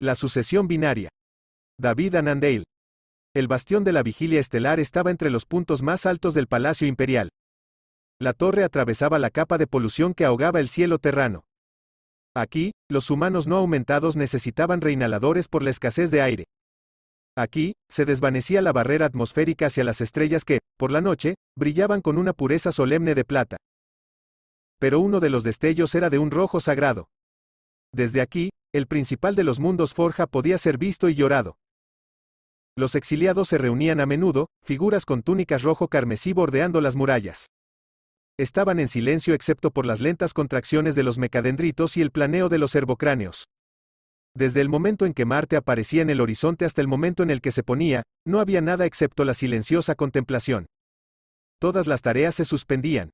La sucesión binaria. David Anandale. El bastión de la vigilia estelar estaba entre los puntos más altos del Palacio Imperial. La torre atravesaba la capa de polución que ahogaba el cielo terrano. Aquí, los humanos no aumentados necesitaban reinhaladores por la escasez de aire. Aquí, se desvanecía la barrera atmosférica hacia las estrellas que, por la noche, brillaban con una pureza solemne de plata. Pero uno de los destellos era de un rojo sagrado. Desde aquí, el principal de los mundos Forja podía ser visto y llorado. Los exiliados se reunían a menudo, figuras con túnicas rojo carmesí bordeando las murallas. Estaban en silencio excepto por las lentas contracciones de los mecadendritos y el planeo de los herbocráneos. Desde el momento en que Marte aparecía en el horizonte hasta el momento en el que se ponía, no había nada excepto la silenciosa contemplación. Todas las tareas se suspendían.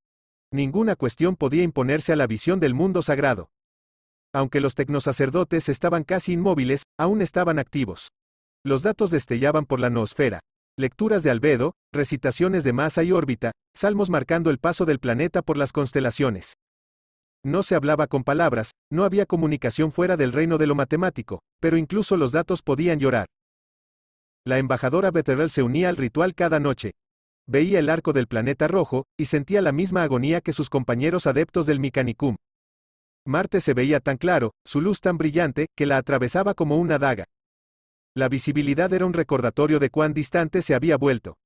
Ninguna cuestión podía imponerse a la visión del mundo sagrado. Aunque los tecnosacerdotes estaban casi inmóviles, aún estaban activos. Los datos destellaban por la noosfera. Lecturas de albedo, recitaciones de masa y órbita, salmos marcando el paso del planeta por las constelaciones. No se hablaba con palabras, no había comunicación fuera del reino de lo matemático, pero incluso los datos podían llorar. La embajadora Betterel se unía al ritual cada noche. Veía el arco del planeta rojo, y sentía la misma agonía que sus compañeros adeptos del Micanicum. Marte se veía tan claro, su luz tan brillante, que la atravesaba como una daga. La visibilidad era un recordatorio de cuán distante se había vuelto.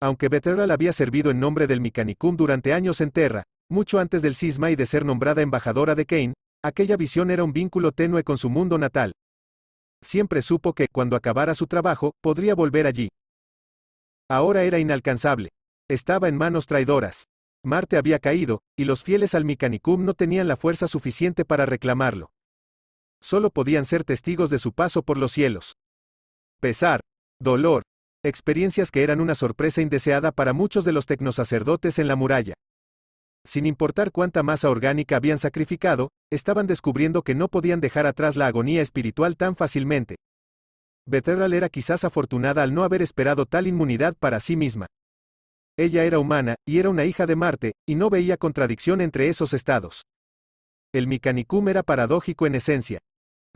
Aunque la había servido en nombre del Micanicum durante años en Terra, mucho antes del cisma y de ser nombrada embajadora de Kane, aquella visión era un vínculo tenue con su mundo natal. Siempre supo que, cuando acabara su trabajo, podría volver allí. Ahora era inalcanzable. Estaba en manos traidoras. Marte había caído, y los fieles al Micanicum no tenían la fuerza suficiente para reclamarlo. Solo podían ser testigos de su paso por los cielos. Pesar, dolor, experiencias que eran una sorpresa indeseada para muchos de los tecnosacerdotes en la muralla. Sin importar cuánta masa orgánica habían sacrificado, estaban descubriendo que no podían dejar atrás la agonía espiritual tan fácilmente. Betteral era quizás afortunada al no haber esperado tal inmunidad para sí misma. Ella era humana, y era una hija de Marte, y no veía contradicción entre esos estados. El Micanicum era paradójico en esencia.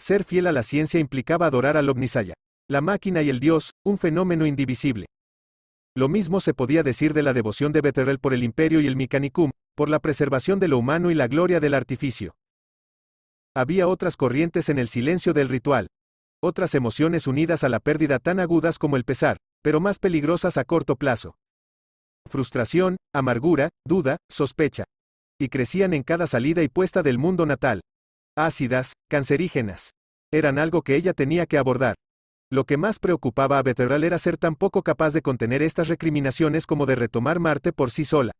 Ser fiel a la ciencia implicaba adorar al Omnisaya, la máquina y el dios, un fenómeno indivisible. Lo mismo se podía decir de la devoción de Betterel por el imperio y el Micanicum, por la preservación de lo humano y la gloria del artificio. Había otras corrientes en el silencio del ritual. Otras emociones unidas a la pérdida tan agudas como el pesar, pero más peligrosas a corto plazo frustración, amargura, duda, sospecha. Y crecían en cada salida y puesta del mundo natal. Ácidas, cancerígenas. Eran algo que ella tenía que abordar. Lo que más preocupaba a Beteral era ser tan poco capaz de contener estas recriminaciones como de retomar Marte por sí sola.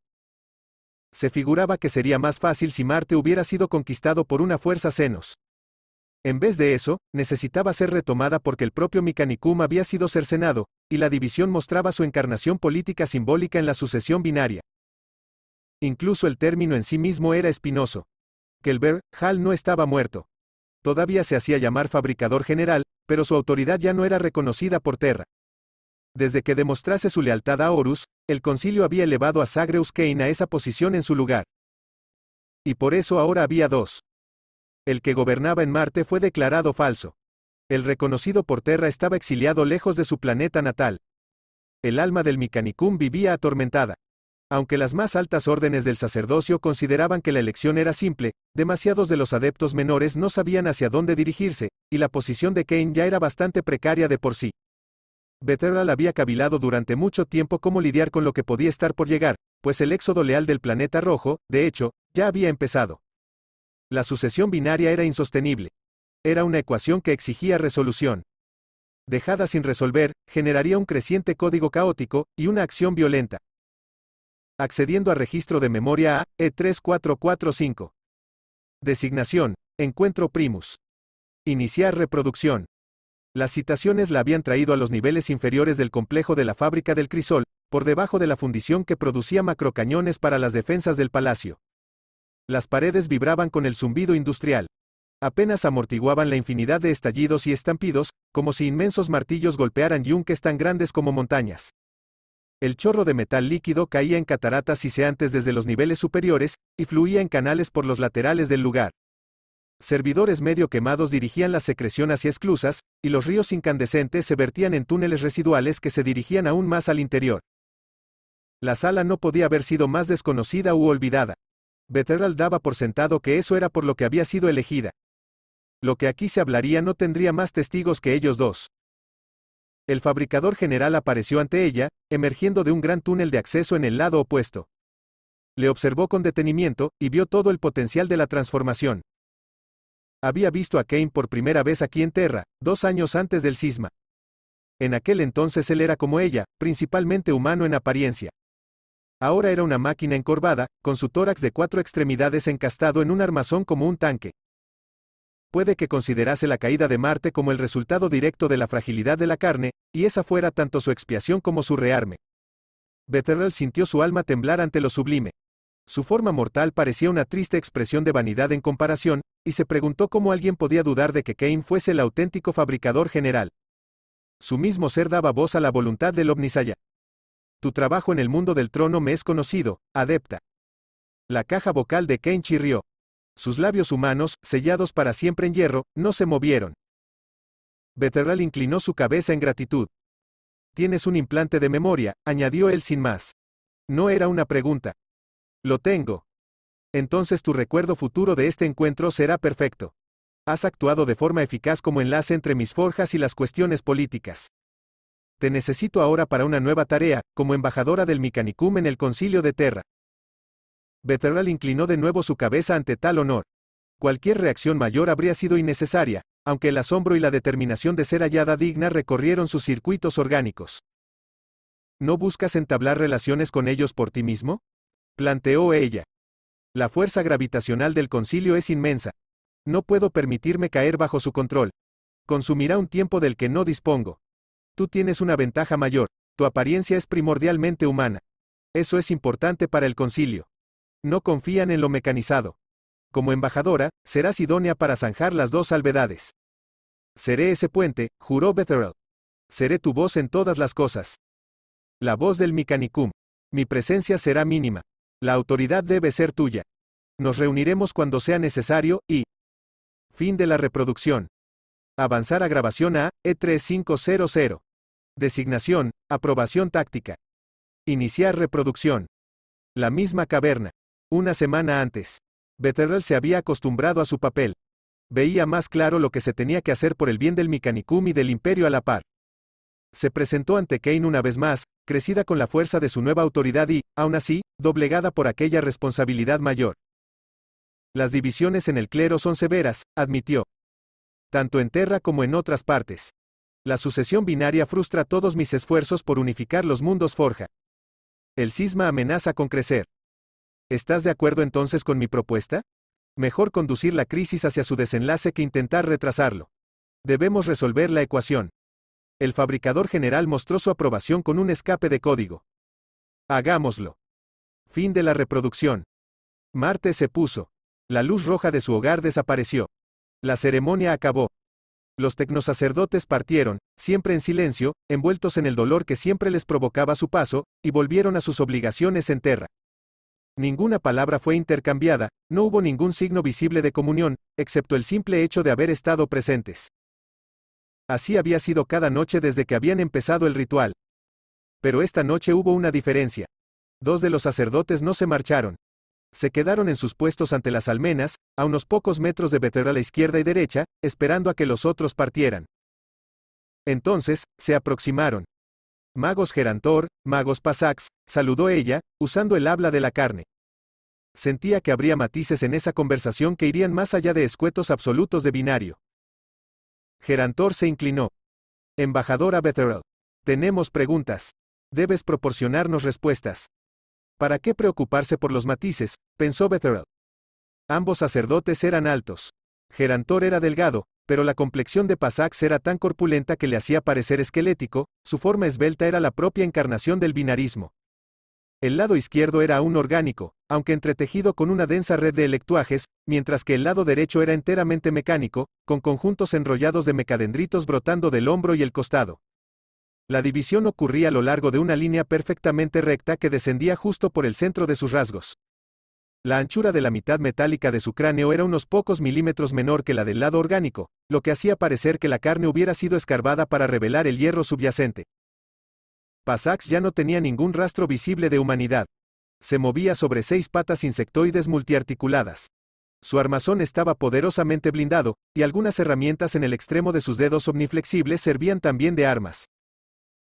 Se figuraba que sería más fácil si Marte hubiera sido conquistado por una fuerza senos. En vez de eso, necesitaba ser retomada porque el propio Mikanicum había sido cercenado, y la división mostraba su encarnación política simbólica en la sucesión binaria. Incluso el término en sí mismo era espinoso. Kelber, Hal no estaba muerto. Todavía se hacía llamar fabricador general, pero su autoridad ya no era reconocida por Terra. Desde que demostrase su lealtad a Horus, el concilio había elevado a Sagreus Kane a esa posición en su lugar. Y por eso ahora había dos el que gobernaba en Marte fue declarado falso. El reconocido por Terra estaba exiliado lejos de su planeta natal. El alma del Micanicum vivía atormentada. Aunque las más altas órdenes del sacerdocio consideraban que la elección era simple, demasiados de los adeptos menores no sabían hacia dónde dirigirse, y la posición de Kane ya era bastante precaria de por sí. la había cavilado durante mucho tiempo cómo lidiar con lo que podía estar por llegar, pues el éxodo leal del planeta rojo, de hecho, ya había empezado. La sucesión binaria era insostenible. Era una ecuación que exigía resolución. Dejada sin resolver, generaría un creciente código caótico y una acción violenta. Accediendo a registro de memoria A, E3445. Designación, encuentro primus. Iniciar reproducción. Las citaciones la habían traído a los niveles inferiores del complejo de la fábrica del crisol, por debajo de la fundición que producía macrocañones para las defensas del palacio. Las paredes vibraban con el zumbido industrial. Apenas amortiguaban la infinidad de estallidos y estampidos, como si inmensos martillos golpearan yunques tan grandes como montañas. El chorro de metal líquido caía en cataratas y seantes desde los niveles superiores, y fluía en canales por los laterales del lugar. Servidores medio quemados dirigían la secreción hacia esclusas, y los ríos incandescentes se vertían en túneles residuales que se dirigían aún más al interior. La sala no podía haber sido más desconocida u olvidada. Betteral daba por sentado que eso era por lo que había sido elegida. Lo que aquí se hablaría no tendría más testigos que ellos dos. El fabricador general apareció ante ella, emergiendo de un gran túnel de acceso en el lado opuesto. Le observó con detenimiento, y vio todo el potencial de la transformación. Había visto a Kane por primera vez aquí en Terra, dos años antes del cisma. En aquel entonces él era como ella, principalmente humano en apariencia. Ahora era una máquina encorvada, con su tórax de cuatro extremidades encastado en un armazón como un tanque. Puede que considerase la caída de Marte como el resultado directo de la fragilidad de la carne, y esa fuera tanto su expiación como su rearme. Betterell sintió su alma temblar ante lo sublime. Su forma mortal parecía una triste expresión de vanidad en comparación, y se preguntó cómo alguien podía dudar de que Kane fuese el auténtico fabricador general. Su mismo ser daba voz a la voluntad del Omnisaya. Tu trabajo en el mundo del trono me es conocido, adepta. La caja vocal de Ken chirrió. Sus labios humanos, sellados para siempre en hierro, no se movieron. Veterral inclinó su cabeza en gratitud. Tienes un implante de memoria, añadió él sin más. No era una pregunta. Lo tengo. Entonces tu recuerdo futuro de este encuentro será perfecto. Has actuado de forma eficaz como enlace entre mis forjas y las cuestiones políticas. Te necesito ahora para una nueva tarea, como embajadora del Micanicum en el concilio de Terra. Betterral inclinó de nuevo su cabeza ante tal honor. Cualquier reacción mayor habría sido innecesaria, aunque el asombro y la determinación de ser hallada digna recorrieron sus circuitos orgánicos. ¿No buscas entablar relaciones con ellos por ti mismo? planteó ella. La fuerza gravitacional del concilio es inmensa. No puedo permitirme caer bajo su control. Consumirá un tiempo del que no dispongo. Tú tienes una ventaja mayor, tu apariencia es primordialmente humana. Eso es importante para el concilio. No confían en lo mecanizado. Como embajadora, serás idónea para zanjar las dos salvedades. Seré ese puente, juró Bethel. Seré tu voz en todas las cosas. La voz del Mecanicum. Mi presencia será mínima. La autoridad debe ser tuya. Nos reuniremos cuando sea necesario y... Fin de la reproducción. Avanzar a grabación a E3500. Designación, aprobación táctica. Iniciar reproducción. La misma caverna. Una semana antes. Vetteral se había acostumbrado a su papel. Veía más claro lo que se tenía que hacer por el bien del Mikanicum y del Imperio a la par. Se presentó ante Kane una vez más, crecida con la fuerza de su nueva autoridad y, aún así, doblegada por aquella responsabilidad mayor. Las divisiones en el clero son severas, admitió. Tanto en Terra como en otras partes. La sucesión binaria frustra todos mis esfuerzos por unificar los mundos forja. El cisma amenaza con crecer. ¿Estás de acuerdo entonces con mi propuesta? Mejor conducir la crisis hacia su desenlace que intentar retrasarlo. Debemos resolver la ecuación. El fabricador general mostró su aprobación con un escape de código. Hagámoslo. Fin de la reproducción. Marte se puso. La luz roja de su hogar desapareció. La ceremonia acabó. Los tecnosacerdotes partieron, siempre en silencio, envueltos en el dolor que siempre les provocaba su paso, y volvieron a sus obligaciones en terra. Ninguna palabra fue intercambiada, no hubo ningún signo visible de comunión, excepto el simple hecho de haber estado presentes. Así había sido cada noche desde que habían empezado el ritual. Pero esta noche hubo una diferencia. Dos de los sacerdotes no se marcharon, se quedaron en sus puestos ante las almenas, a unos pocos metros de Becerra a la izquierda y derecha, esperando a que los otros partieran. Entonces, se aproximaron. Magos Gerantor, Magos Pasax, saludó ella, usando el habla de la carne. Sentía que habría matices en esa conversación que irían más allá de escuetos absolutos de binario. Gerantor se inclinó. Embajadora Betterell. tenemos preguntas. Debes proporcionarnos respuestas. ¿Para qué preocuparse por los matices? pensó Betherel. Ambos sacerdotes eran altos. Gerantor era delgado, pero la complexión de Pasax era tan corpulenta que le hacía parecer esquelético, su forma esbelta era la propia encarnación del binarismo. El lado izquierdo era aún orgánico, aunque entretejido con una densa red de electuajes, mientras que el lado derecho era enteramente mecánico, con conjuntos enrollados de mecadendritos brotando del hombro y el costado. La división ocurría a lo largo de una línea perfectamente recta que descendía justo por el centro de sus rasgos. La anchura de la mitad metálica de su cráneo era unos pocos milímetros menor que la del lado orgánico, lo que hacía parecer que la carne hubiera sido escarbada para revelar el hierro subyacente. Pasax ya no tenía ningún rastro visible de humanidad. Se movía sobre seis patas insectoides multiarticuladas. Su armazón estaba poderosamente blindado, y algunas herramientas en el extremo de sus dedos omniflexibles servían también de armas.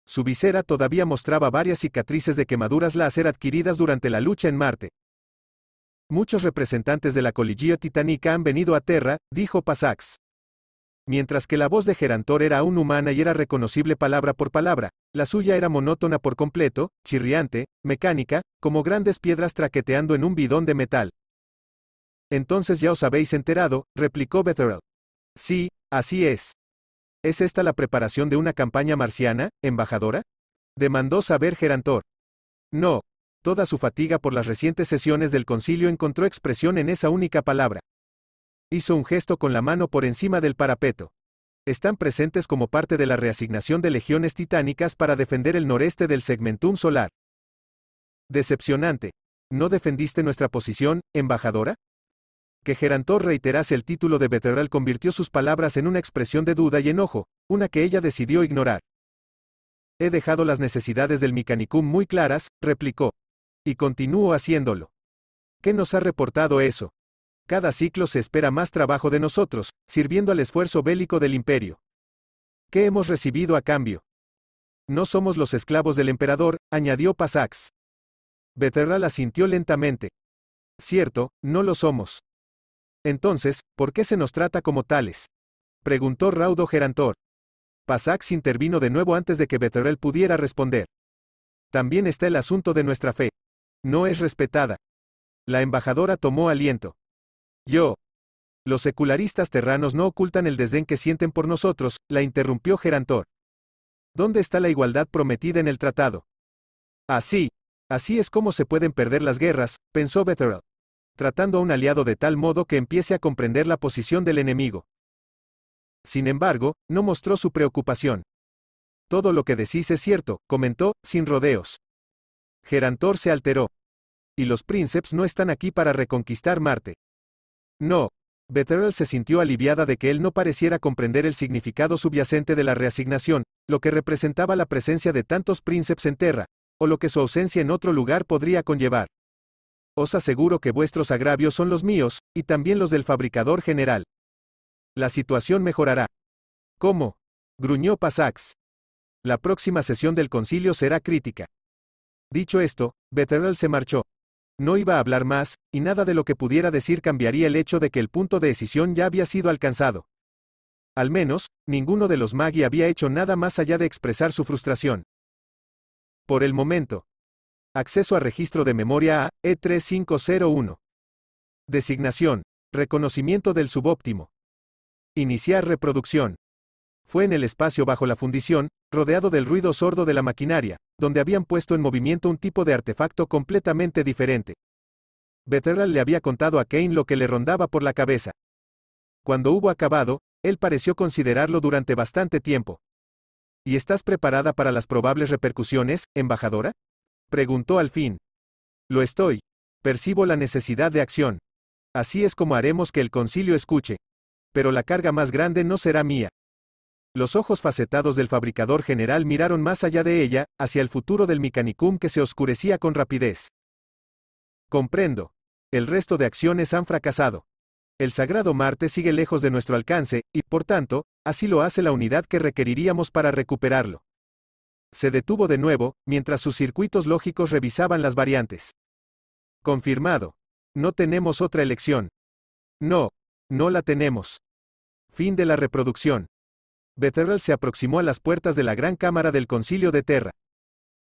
Su visera todavía mostraba varias cicatrices de quemaduras láser adquiridas durante la lucha en Marte. Muchos representantes de la coligía Titánica han venido a Terra, dijo Pasax. Mientras que la voz de Gerantor era aún humana y era reconocible palabra por palabra, la suya era monótona por completo, chirriante, mecánica, como grandes piedras traqueteando en un bidón de metal. Entonces ya os habéis enterado, replicó Betherel. Sí, así es. ¿Es esta la preparación de una campaña marciana, embajadora? Demandó saber Gerantor. No. Toda su fatiga por las recientes sesiones del concilio encontró expresión en esa única palabra. Hizo un gesto con la mano por encima del parapeto. Están presentes como parte de la reasignación de legiones titánicas para defender el noreste del segmentum solar. Decepcionante. ¿No defendiste nuestra posición, embajadora? que Gerantor reiterase el título de Veteral convirtió sus palabras en una expresión de duda y enojo, una que ella decidió ignorar. He dejado las necesidades del Micanicum muy claras, replicó. Y continúo haciéndolo. ¿Qué nos ha reportado eso? Cada ciclo se espera más trabajo de nosotros, sirviendo al esfuerzo bélico del imperio. ¿Qué hemos recibido a cambio? No somos los esclavos del emperador, añadió Pasax. Beterral asintió lentamente. Cierto, no lo somos. Entonces, ¿por qué se nos trata como tales? Preguntó raudo Gerantor. Pasax intervino de nuevo antes de que Betorel pudiera responder. También está el asunto de nuestra fe. No es respetada. La embajadora tomó aliento. Yo. Los secularistas terranos no ocultan el desdén que sienten por nosotros, la interrumpió Gerantor. ¿Dónde está la igualdad prometida en el tratado? Así. Así es como se pueden perder las guerras, pensó Betterell tratando a un aliado de tal modo que empiece a comprender la posición del enemigo. Sin embargo, no mostró su preocupación. Todo lo que decís es cierto, comentó, sin rodeos. Gerantor se alteró. Y los príncipes no están aquí para reconquistar Marte. No. Betterell se sintió aliviada de que él no pareciera comprender el significado subyacente de la reasignación, lo que representaba la presencia de tantos príncipes en Terra, o lo que su ausencia en otro lugar podría conllevar os aseguro que vuestros agravios son los míos, y también los del fabricador general. La situación mejorará. ¿Cómo? gruñó Pasax. La próxima sesión del concilio será crítica. Dicho esto, Betterell se marchó. No iba a hablar más, y nada de lo que pudiera decir cambiaría el hecho de que el punto de decisión ya había sido alcanzado. Al menos, ninguno de los Magi había hecho nada más allá de expresar su frustración. Por el momento, Acceso a registro de memoria A, E3501. Designación. Reconocimiento del subóptimo. Iniciar reproducción. Fue en el espacio bajo la fundición, rodeado del ruido sordo de la maquinaria, donde habían puesto en movimiento un tipo de artefacto completamente diferente. Betterall le había contado a Kane lo que le rondaba por la cabeza. Cuando hubo acabado, él pareció considerarlo durante bastante tiempo. ¿Y estás preparada para las probables repercusiones, embajadora? Preguntó al fin. Lo estoy. Percibo la necesidad de acción. Así es como haremos que el concilio escuche. Pero la carga más grande no será mía. Los ojos facetados del fabricador general miraron más allá de ella, hacia el futuro del Mecanicum que se oscurecía con rapidez. Comprendo. El resto de acciones han fracasado. El sagrado Marte sigue lejos de nuestro alcance, y, por tanto, así lo hace la unidad que requeriríamos para recuperarlo se detuvo de nuevo, mientras sus circuitos lógicos revisaban las variantes. Confirmado. No tenemos otra elección. No, no la tenemos. Fin de la reproducción. Betterell se aproximó a las puertas de la gran cámara del concilio de Terra.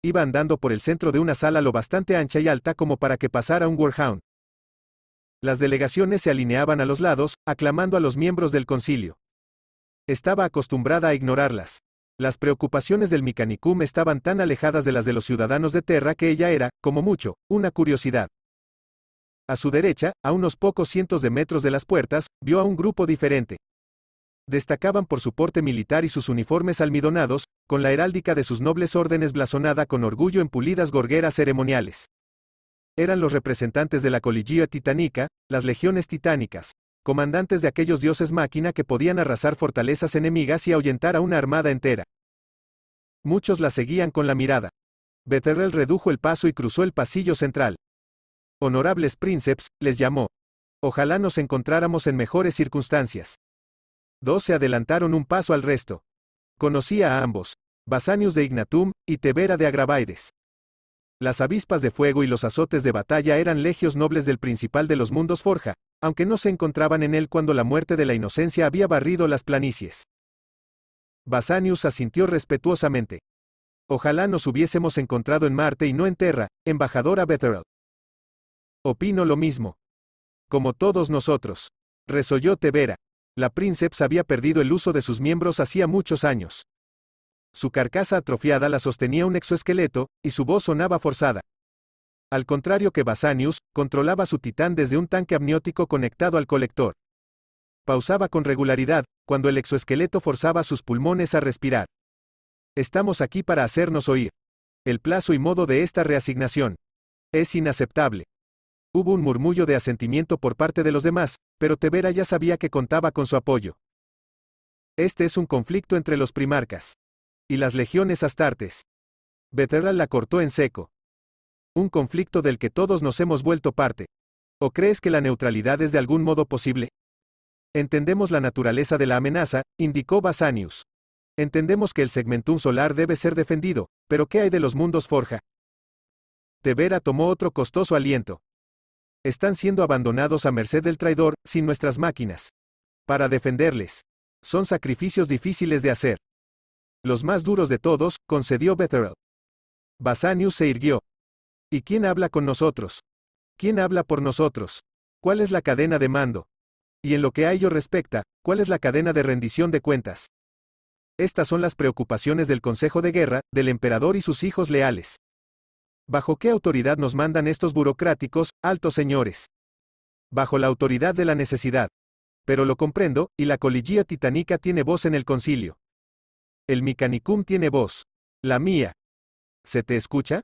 Iba andando por el centro de una sala lo bastante ancha y alta como para que pasara un warhound. Las delegaciones se alineaban a los lados, aclamando a los miembros del concilio. Estaba acostumbrada a ignorarlas. Las preocupaciones del Micanicum estaban tan alejadas de las de los ciudadanos de Terra que ella era, como mucho, una curiosidad. A su derecha, a unos pocos cientos de metros de las puertas, vio a un grupo diferente. Destacaban por su porte militar y sus uniformes almidonados, con la heráldica de sus nobles órdenes blasonada con orgullo en pulidas gorgueras ceremoniales. Eran los representantes de la coligía titánica, las legiones titánicas, comandantes de aquellos dioses máquina que podían arrasar fortalezas enemigas y ahuyentar a una armada entera. Muchos la seguían con la mirada. Betterrell redujo el paso y cruzó el pasillo central. Honorables príncipes, les llamó. Ojalá nos encontráramos en mejores circunstancias. Dos se adelantaron un paso al resto. Conocía a ambos, Basanius de Ignatum y Tebera de Agrabaides. Las avispas de fuego y los azotes de batalla eran legios nobles del principal de los mundos Forja, aunque no se encontraban en él cuando la muerte de la inocencia había barrido las planicies. Basanius asintió respetuosamente. Ojalá nos hubiésemos encontrado en Marte y no en Terra, embajadora Betherel. Opino lo mismo. Como todos nosotros. Resolló Tevera. La Princeps había perdido el uso de sus miembros hacía muchos años. Su carcasa atrofiada la sostenía un exoesqueleto, y su voz sonaba forzada. Al contrario que Basanius, controlaba su titán desde un tanque amniótico conectado al colector. Pausaba con regularidad, cuando el exoesqueleto forzaba sus pulmones a respirar. Estamos aquí para hacernos oír. El plazo y modo de esta reasignación. Es inaceptable. Hubo un murmullo de asentimiento por parte de los demás, pero Tevera ya sabía que contaba con su apoyo. Este es un conflicto entre los primarcas y las legiones astartes. Beteral la cortó en seco. Un conflicto del que todos nos hemos vuelto parte. ¿O crees que la neutralidad es de algún modo posible? Entendemos la naturaleza de la amenaza, indicó Basanius. Entendemos que el segmentum solar debe ser defendido, pero ¿qué hay de los mundos forja? Tevera tomó otro costoso aliento. Están siendo abandonados a merced del traidor, sin nuestras máquinas. Para defenderles. Son sacrificios difíciles de hacer los más duros de todos, concedió Betherel. Basanius se irguió. ¿Y quién habla con nosotros? ¿Quién habla por nosotros? ¿Cuál es la cadena de mando? Y en lo que a ello respecta, ¿cuál es la cadena de rendición de cuentas? Estas son las preocupaciones del Consejo de Guerra, del emperador y sus hijos leales. ¿Bajo qué autoridad nos mandan estos burocráticos, altos señores? Bajo la autoridad de la necesidad. Pero lo comprendo, y la coligía titánica tiene voz en el concilio. El micanicum tiene voz. La mía. ¿Se te escucha?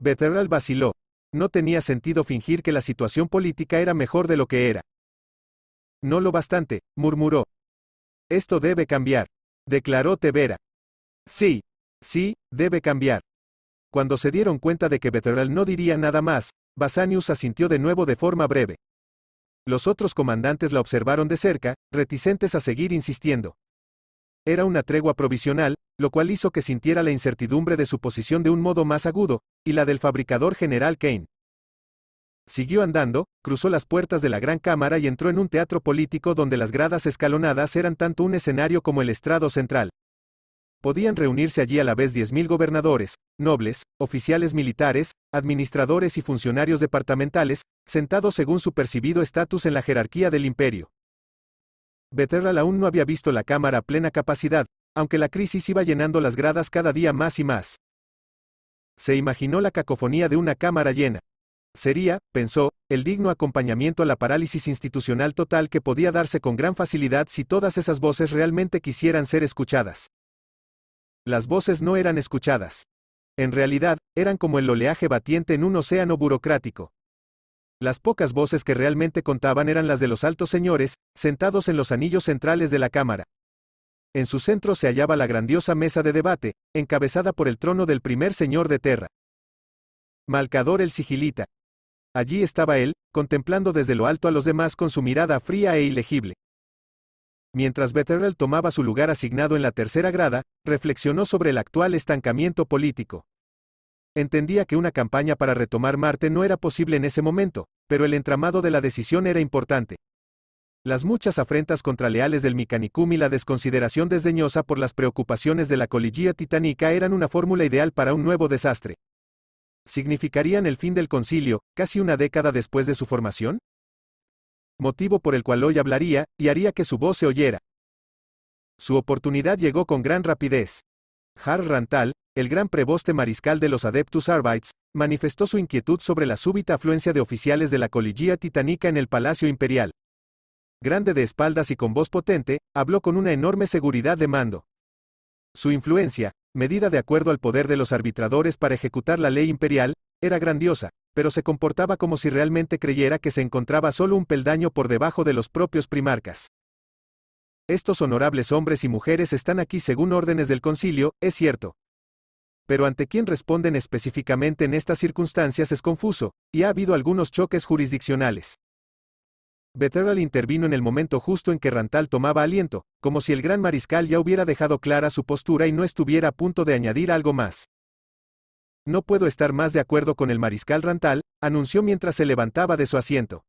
Betteral vaciló. No tenía sentido fingir que la situación política era mejor de lo que era. No lo bastante, murmuró. Esto debe cambiar, declaró Tevera. Sí, sí, debe cambiar. Cuando se dieron cuenta de que Betteral no diría nada más, Basanius asintió de nuevo de forma breve. Los otros comandantes la observaron de cerca, reticentes a seguir insistiendo. Era una tregua provisional, lo cual hizo que sintiera la incertidumbre de su posición de un modo más agudo, y la del fabricador general Kane. Siguió andando, cruzó las puertas de la gran cámara y entró en un teatro político donde las gradas escalonadas eran tanto un escenario como el estrado central. Podían reunirse allí a la vez 10.000 gobernadores, nobles, oficiales militares, administradores y funcionarios departamentales, sentados según su percibido estatus en la jerarquía del imperio. Beterral aún no había visto la cámara a plena capacidad, aunque la crisis iba llenando las gradas cada día más y más. Se imaginó la cacofonía de una cámara llena. Sería, pensó, el digno acompañamiento a la parálisis institucional total que podía darse con gran facilidad si todas esas voces realmente quisieran ser escuchadas. Las voces no eran escuchadas. En realidad, eran como el oleaje batiente en un océano burocrático. Las pocas voces que realmente contaban eran las de los altos señores, sentados en los anillos centrales de la Cámara. En su centro se hallaba la grandiosa mesa de debate, encabezada por el trono del primer señor de Terra. Malcador el Sigilita. Allí estaba él, contemplando desde lo alto a los demás con su mirada fría e ilegible. Mientras Betterell tomaba su lugar asignado en la tercera grada, reflexionó sobre el actual estancamiento político. Entendía que una campaña para retomar Marte no era posible en ese momento, pero el entramado de la decisión era importante. Las muchas afrentas contra leales del Micanicum y la desconsideración desdeñosa por las preocupaciones de la coligía titánica eran una fórmula ideal para un nuevo desastre. ¿Significarían el fin del concilio, casi una década después de su formación? Motivo por el cual hoy hablaría, y haría que su voz se oyera. Su oportunidad llegó con gran rapidez. Har Rantal, el gran preboste mariscal de los Adeptus Arbites, manifestó su inquietud sobre la súbita afluencia de oficiales de la coligía titánica en el Palacio Imperial. Grande de espaldas y con voz potente, habló con una enorme seguridad de mando. Su influencia, medida de acuerdo al poder de los arbitradores para ejecutar la ley imperial, era grandiosa, pero se comportaba como si realmente creyera que se encontraba solo un peldaño por debajo de los propios primarcas. Estos honorables hombres y mujeres están aquí según órdenes del concilio, es cierto. Pero ante quién responden específicamente en estas circunstancias es confuso, y ha habido algunos choques jurisdiccionales. Betterell intervino en el momento justo en que Rantal tomaba aliento, como si el gran mariscal ya hubiera dejado clara su postura y no estuviera a punto de añadir algo más. No puedo estar más de acuerdo con el mariscal Rantal, anunció mientras se levantaba de su asiento.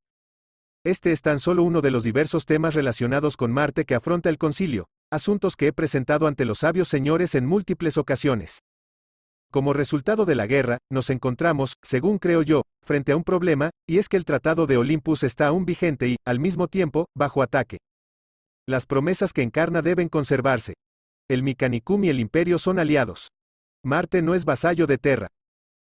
Este es tan solo uno de los diversos temas relacionados con Marte que afronta el concilio, asuntos que he presentado ante los sabios señores en múltiples ocasiones. Como resultado de la guerra, nos encontramos, según creo yo, frente a un problema, y es que el Tratado de Olympus está aún vigente y, al mismo tiempo, bajo ataque. Las promesas que encarna deben conservarse. El Micanicum y el Imperio son aliados. Marte no es vasallo de Terra.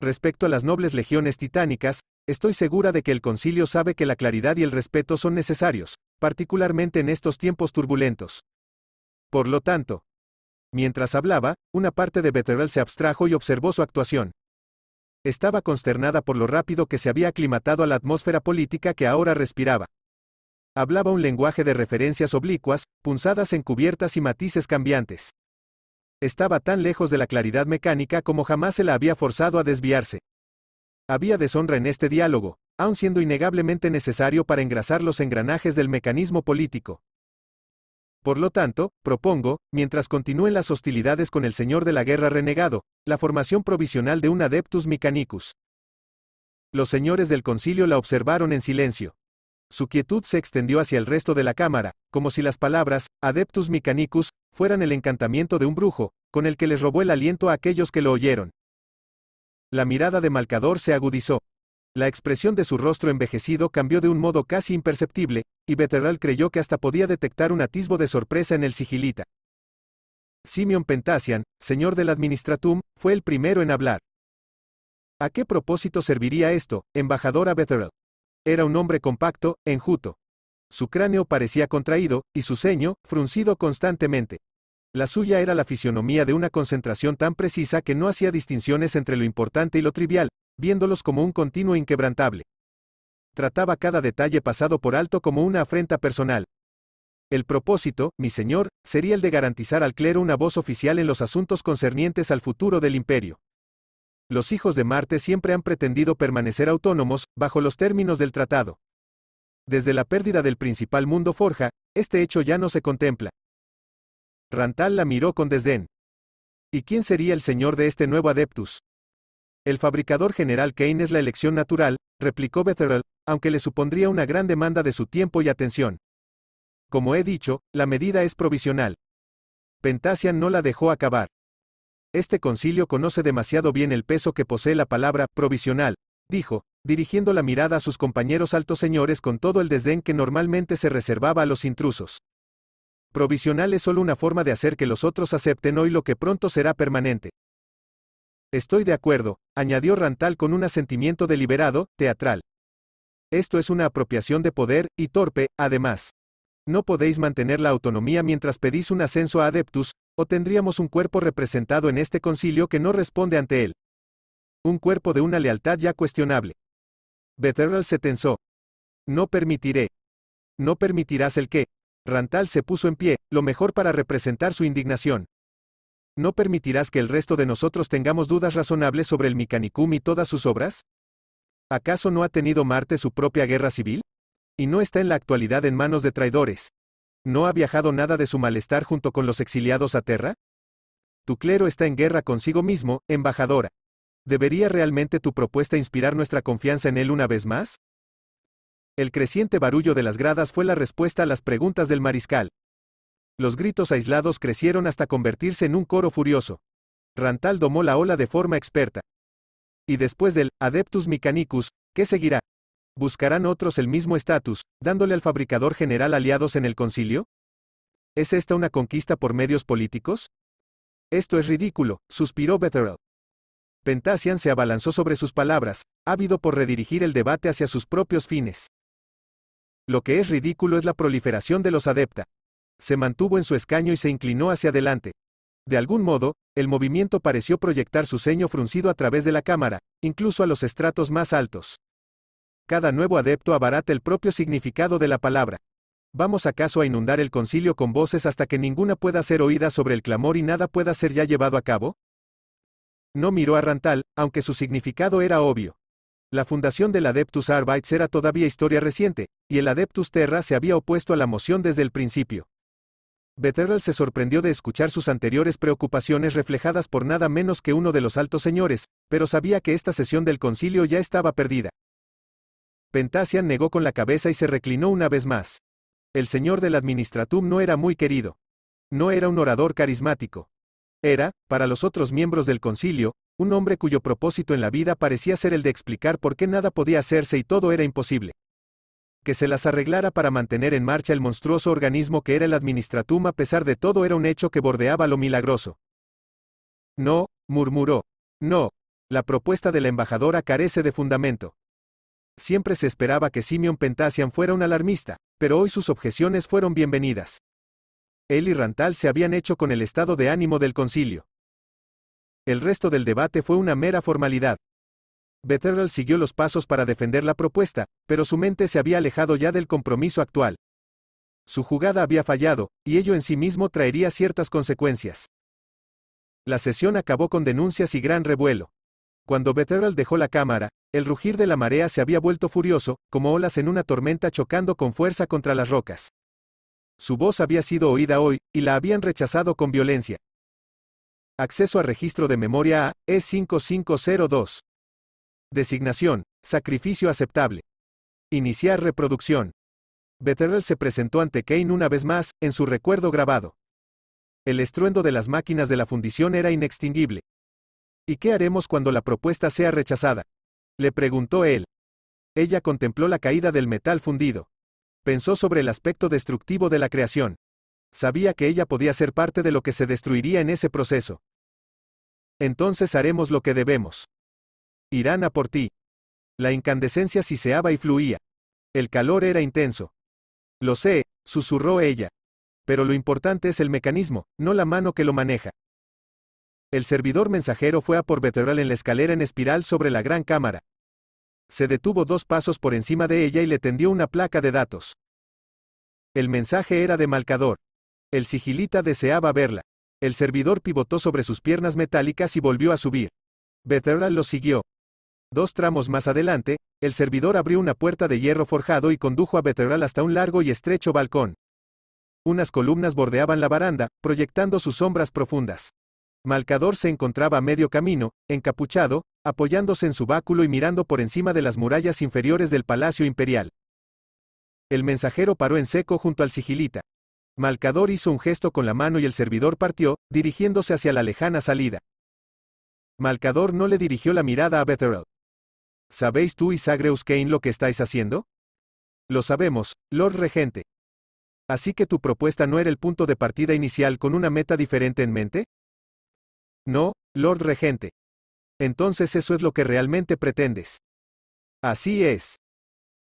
Respecto a las nobles legiones titánicas, estoy segura de que el concilio sabe que la claridad y el respeto son necesarios, particularmente en estos tiempos turbulentos. Por lo tanto, mientras hablaba, una parte de Betterell se abstrajo y observó su actuación. Estaba consternada por lo rápido que se había aclimatado a la atmósfera política que ahora respiraba. Hablaba un lenguaje de referencias oblicuas, punzadas en cubiertas y matices cambiantes. Estaba tan lejos de la claridad mecánica como jamás se la había forzado a desviarse. Había deshonra en este diálogo, aun siendo innegablemente necesario para engrasar los engranajes del mecanismo político. Por lo tanto, propongo, mientras continúen las hostilidades con el señor de la guerra renegado, la formación provisional de un adeptus mecanicus. Los señores del concilio la observaron en silencio. Su quietud se extendió hacia el resto de la cámara, como si las palabras, adeptus mecanicus, fueran el encantamiento de un brujo, con el que les robó el aliento a aquellos que lo oyeron. La mirada de Malcador se agudizó. La expresión de su rostro envejecido cambió de un modo casi imperceptible, y Beteral creyó que hasta podía detectar un atisbo de sorpresa en el sigilita. Simeon Pentasian, señor del Administratum, fue el primero en hablar. ¿A qué propósito serviría esto, embajadora Betterell? Era un hombre compacto, enjuto. Su cráneo parecía contraído, y su ceño, fruncido constantemente. La suya era la fisionomía de una concentración tan precisa que no hacía distinciones entre lo importante y lo trivial, viéndolos como un continuo inquebrantable. Trataba cada detalle pasado por alto como una afrenta personal. El propósito, mi señor, sería el de garantizar al clero una voz oficial en los asuntos concernientes al futuro del imperio. Los hijos de Marte siempre han pretendido permanecer autónomos, bajo los términos del tratado. Desde la pérdida del principal mundo forja, este hecho ya no se contempla. Rantal la miró con desdén. ¿Y quién sería el señor de este nuevo Adeptus? El fabricador general Kane es la elección natural, replicó Bethel, aunque le supondría una gran demanda de su tiempo y atención. Como he dicho, la medida es provisional. Pentasian no la dejó acabar. Este concilio conoce demasiado bien el peso que posee la palabra provisional, dijo, dirigiendo la mirada a sus compañeros altos señores con todo el desdén que normalmente se reservaba a los intrusos. Provisional es solo una forma de hacer que los otros acepten hoy lo que pronto será permanente. Estoy de acuerdo, añadió Rantal con un asentimiento deliberado, teatral. Esto es una apropiación de poder, y torpe, además. No podéis mantener la autonomía mientras pedís un ascenso a Adeptus, o tendríamos un cuerpo representado en este concilio que no responde ante él. Un cuerpo de una lealtad ya cuestionable. Betterl se tensó. No permitiré. No permitirás el que. Rantal se puso en pie, lo mejor para representar su indignación. ¿No permitirás que el resto de nosotros tengamos dudas razonables sobre el Micanicum y todas sus obras? ¿Acaso no ha tenido Marte su propia guerra civil? Y no está en la actualidad en manos de traidores. ¿No ha viajado nada de su malestar junto con los exiliados a Terra? Tu clero está en guerra consigo mismo, embajadora. ¿Debería realmente tu propuesta inspirar nuestra confianza en él una vez más? El creciente barullo de las gradas fue la respuesta a las preguntas del mariscal. Los gritos aislados crecieron hasta convertirse en un coro furioso. Rantal domó la ola de forma experta. Y después del Adeptus Mechanicus, ¿qué seguirá? ¿Buscarán otros el mismo estatus, dándole al fabricador general aliados en el concilio? ¿Es esta una conquista por medios políticos? Esto es ridículo, suspiró Betterell. Pentasian se abalanzó sobre sus palabras, ávido por redirigir el debate hacia sus propios fines. Lo que es ridículo es la proliferación de los adepta. Se mantuvo en su escaño y se inclinó hacia adelante. De algún modo, el movimiento pareció proyectar su ceño fruncido a través de la cámara, incluso a los estratos más altos. Cada nuevo adepto abarata el propio significado de la palabra. ¿Vamos acaso a inundar el concilio con voces hasta que ninguna pueda ser oída sobre el clamor y nada pueda ser ya llevado a cabo? No miró a Rantal, aunque su significado era obvio. La fundación del Adeptus Arbites era todavía historia reciente, y el Adeptus Terra se había opuesto a la moción desde el principio. Betterall se sorprendió de escuchar sus anteriores preocupaciones reflejadas por nada menos que uno de los altos señores, pero sabía que esta sesión del concilio ya estaba perdida. Pentasian negó con la cabeza y se reclinó una vez más. El señor del administratum no era muy querido. No era un orador carismático. Era, para los otros miembros del concilio, un hombre cuyo propósito en la vida parecía ser el de explicar por qué nada podía hacerse y todo era imposible. Que se las arreglara para mantener en marcha el monstruoso organismo que era el administratum a pesar de todo era un hecho que bordeaba lo milagroso. No, murmuró. No. La propuesta de la embajadora carece de fundamento. Siempre se esperaba que Simeon Pentasian fuera un alarmista, pero hoy sus objeciones fueron bienvenidas él y Rantal se habían hecho con el estado de ánimo del concilio. El resto del debate fue una mera formalidad. Betterell siguió los pasos para defender la propuesta, pero su mente se había alejado ya del compromiso actual. Su jugada había fallado, y ello en sí mismo traería ciertas consecuencias. La sesión acabó con denuncias y gran revuelo. Cuando Betterell dejó la cámara, el rugir de la marea se había vuelto furioso, como olas en una tormenta chocando con fuerza contra las rocas. Su voz había sido oída hoy, y la habían rechazado con violencia. Acceso a registro de memoria A, E5502. Designación, sacrificio aceptable. Iniciar reproducción. Betterell se presentó ante Kane una vez más, en su recuerdo grabado. El estruendo de las máquinas de la fundición era inextinguible. ¿Y qué haremos cuando la propuesta sea rechazada? Le preguntó él. Ella contempló la caída del metal fundido. Pensó sobre el aspecto destructivo de la creación. Sabía que ella podía ser parte de lo que se destruiría en ese proceso. Entonces haremos lo que debemos. Irán a por ti. La incandescencia siseaba y fluía. El calor era intenso. Lo sé, susurró ella. Pero lo importante es el mecanismo, no la mano que lo maneja. El servidor mensajero fue a por veteral en la escalera en espiral sobre la gran cámara se detuvo dos pasos por encima de ella y le tendió una placa de datos. El mensaje era de Malcador. El sigilita deseaba verla. El servidor pivotó sobre sus piernas metálicas y volvió a subir. Betterral lo siguió. Dos tramos más adelante, el servidor abrió una puerta de hierro forjado y condujo a Betterral hasta un largo y estrecho balcón. Unas columnas bordeaban la baranda, proyectando sus sombras profundas. Malcador se encontraba a medio camino, encapuchado, apoyándose en su báculo y mirando por encima de las murallas inferiores del palacio imperial. El mensajero paró en seco junto al sigilita. Malcador hizo un gesto con la mano y el servidor partió, dirigiéndose hacia la lejana salida. Malcador no le dirigió la mirada a Betherel. ¿Sabéis tú y Sagreus Kane lo que estáis haciendo? Lo sabemos, Lord Regente. Así que tu propuesta no era el punto de partida inicial con una meta diferente en mente? No, Lord Regente entonces eso es lo que realmente pretendes. Así es.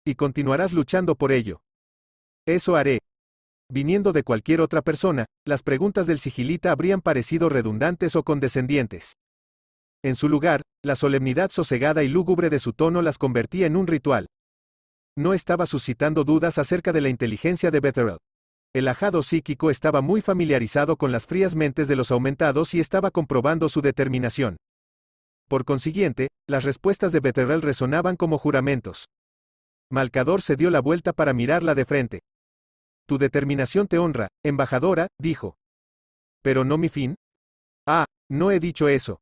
Y continuarás luchando por ello. Eso haré. Viniendo de cualquier otra persona, las preguntas del sigilita habrían parecido redundantes o condescendientes. En su lugar, la solemnidad sosegada y lúgubre de su tono las convertía en un ritual. No estaba suscitando dudas acerca de la inteligencia de Betterell. El ajado psíquico estaba muy familiarizado con las frías mentes de los aumentados y estaba comprobando su determinación. Por consiguiente, las respuestas de Beterel resonaban como juramentos. Malcador se dio la vuelta para mirarla de frente. Tu determinación te honra, embajadora, dijo. ¿Pero no mi fin? Ah, no he dicho eso.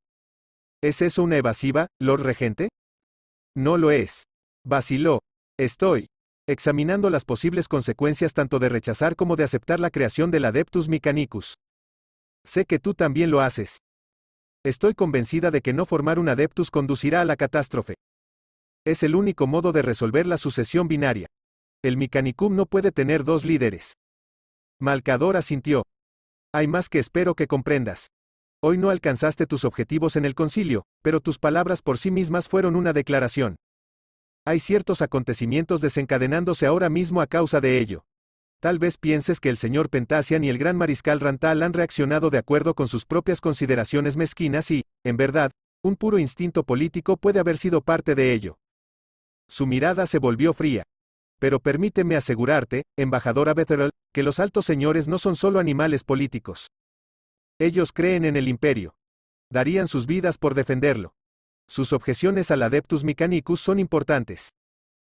¿Es eso una evasiva, Lord Regente? No lo es. Vaciló. Estoy examinando las posibles consecuencias tanto de rechazar como de aceptar la creación del Adeptus Mechanicus. Sé que tú también lo haces. Estoy convencida de que no formar un adeptus conducirá a la catástrofe. Es el único modo de resolver la sucesión binaria. El Micanicum no puede tener dos líderes. Malcador asintió. Hay más que espero que comprendas. Hoy no alcanzaste tus objetivos en el concilio, pero tus palabras por sí mismas fueron una declaración. Hay ciertos acontecimientos desencadenándose ahora mismo a causa de ello. Tal vez pienses que el señor Pentasian y el gran mariscal Rantal han reaccionado de acuerdo con sus propias consideraciones mezquinas y, en verdad, un puro instinto político puede haber sido parte de ello. Su mirada se volvió fría. Pero permíteme asegurarte, embajadora Betherel, que los altos señores no son solo animales políticos. Ellos creen en el imperio. Darían sus vidas por defenderlo. Sus objeciones al Adeptus Mechanicus son importantes.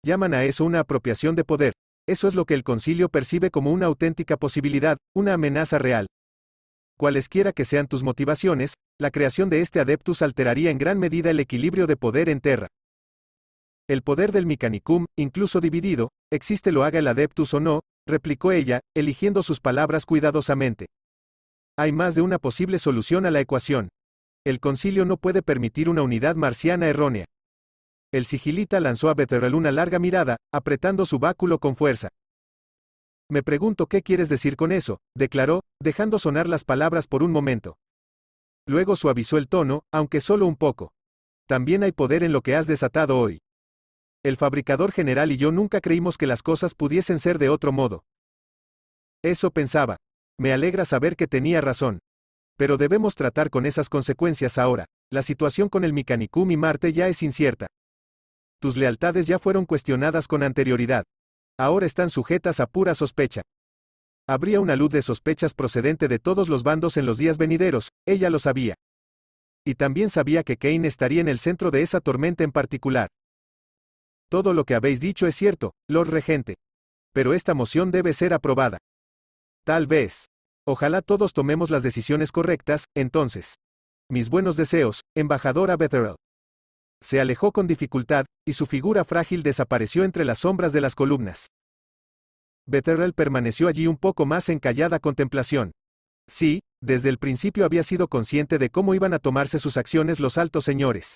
Llaman a eso una apropiación de poder, eso es lo que el concilio percibe como una auténtica posibilidad, una amenaza real. Cualesquiera que sean tus motivaciones, la creación de este adeptus alteraría en gran medida el equilibrio de poder en Terra. El poder del Micanicum, incluso dividido, existe lo haga el adeptus o no, replicó ella, eligiendo sus palabras cuidadosamente. Hay más de una posible solución a la ecuación. El concilio no puede permitir una unidad marciana errónea. El sigilita lanzó a Beterel una larga mirada, apretando su báculo con fuerza. Me pregunto qué quieres decir con eso, declaró, dejando sonar las palabras por un momento. Luego suavizó el tono, aunque solo un poco. También hay poder en lo que has desatado hoy. El fabricador general y yo nunca creímos que las cosas pudiesen ser de otro modo. Eso pensaba. Me alegra saber que tenía razón. Pero debemos tratar con esas consecuencias ahora. La situación con el Mecanicum y Marte ya es incierta tus lealtades ya fueron cuestionadas con anterioridad. Ahora están sujetas a pura sospecha. Habría una luz de sospechas procedente de todos los bandos en los días venideros, ella lo sabía. Y también sabía que Kane estaría en el centro de esa tormenta en particular. Todo lo que habéis dicho es cierto, Lord Regente. Pero esta moción debe ser aprobada. Tal vez. Ojalá todos tomemos las decisiones correctas, entonces. Mis buenos deseos, embajadora Betterell se alejó con dificultad, y su figura frágil desapareció entre las sombras de las columnas. Betterel permaneció allí un poco más en callada contemplación. Sí, desde el principio había sido consciente de cómo iban a tomarse sus acciones los altos señores.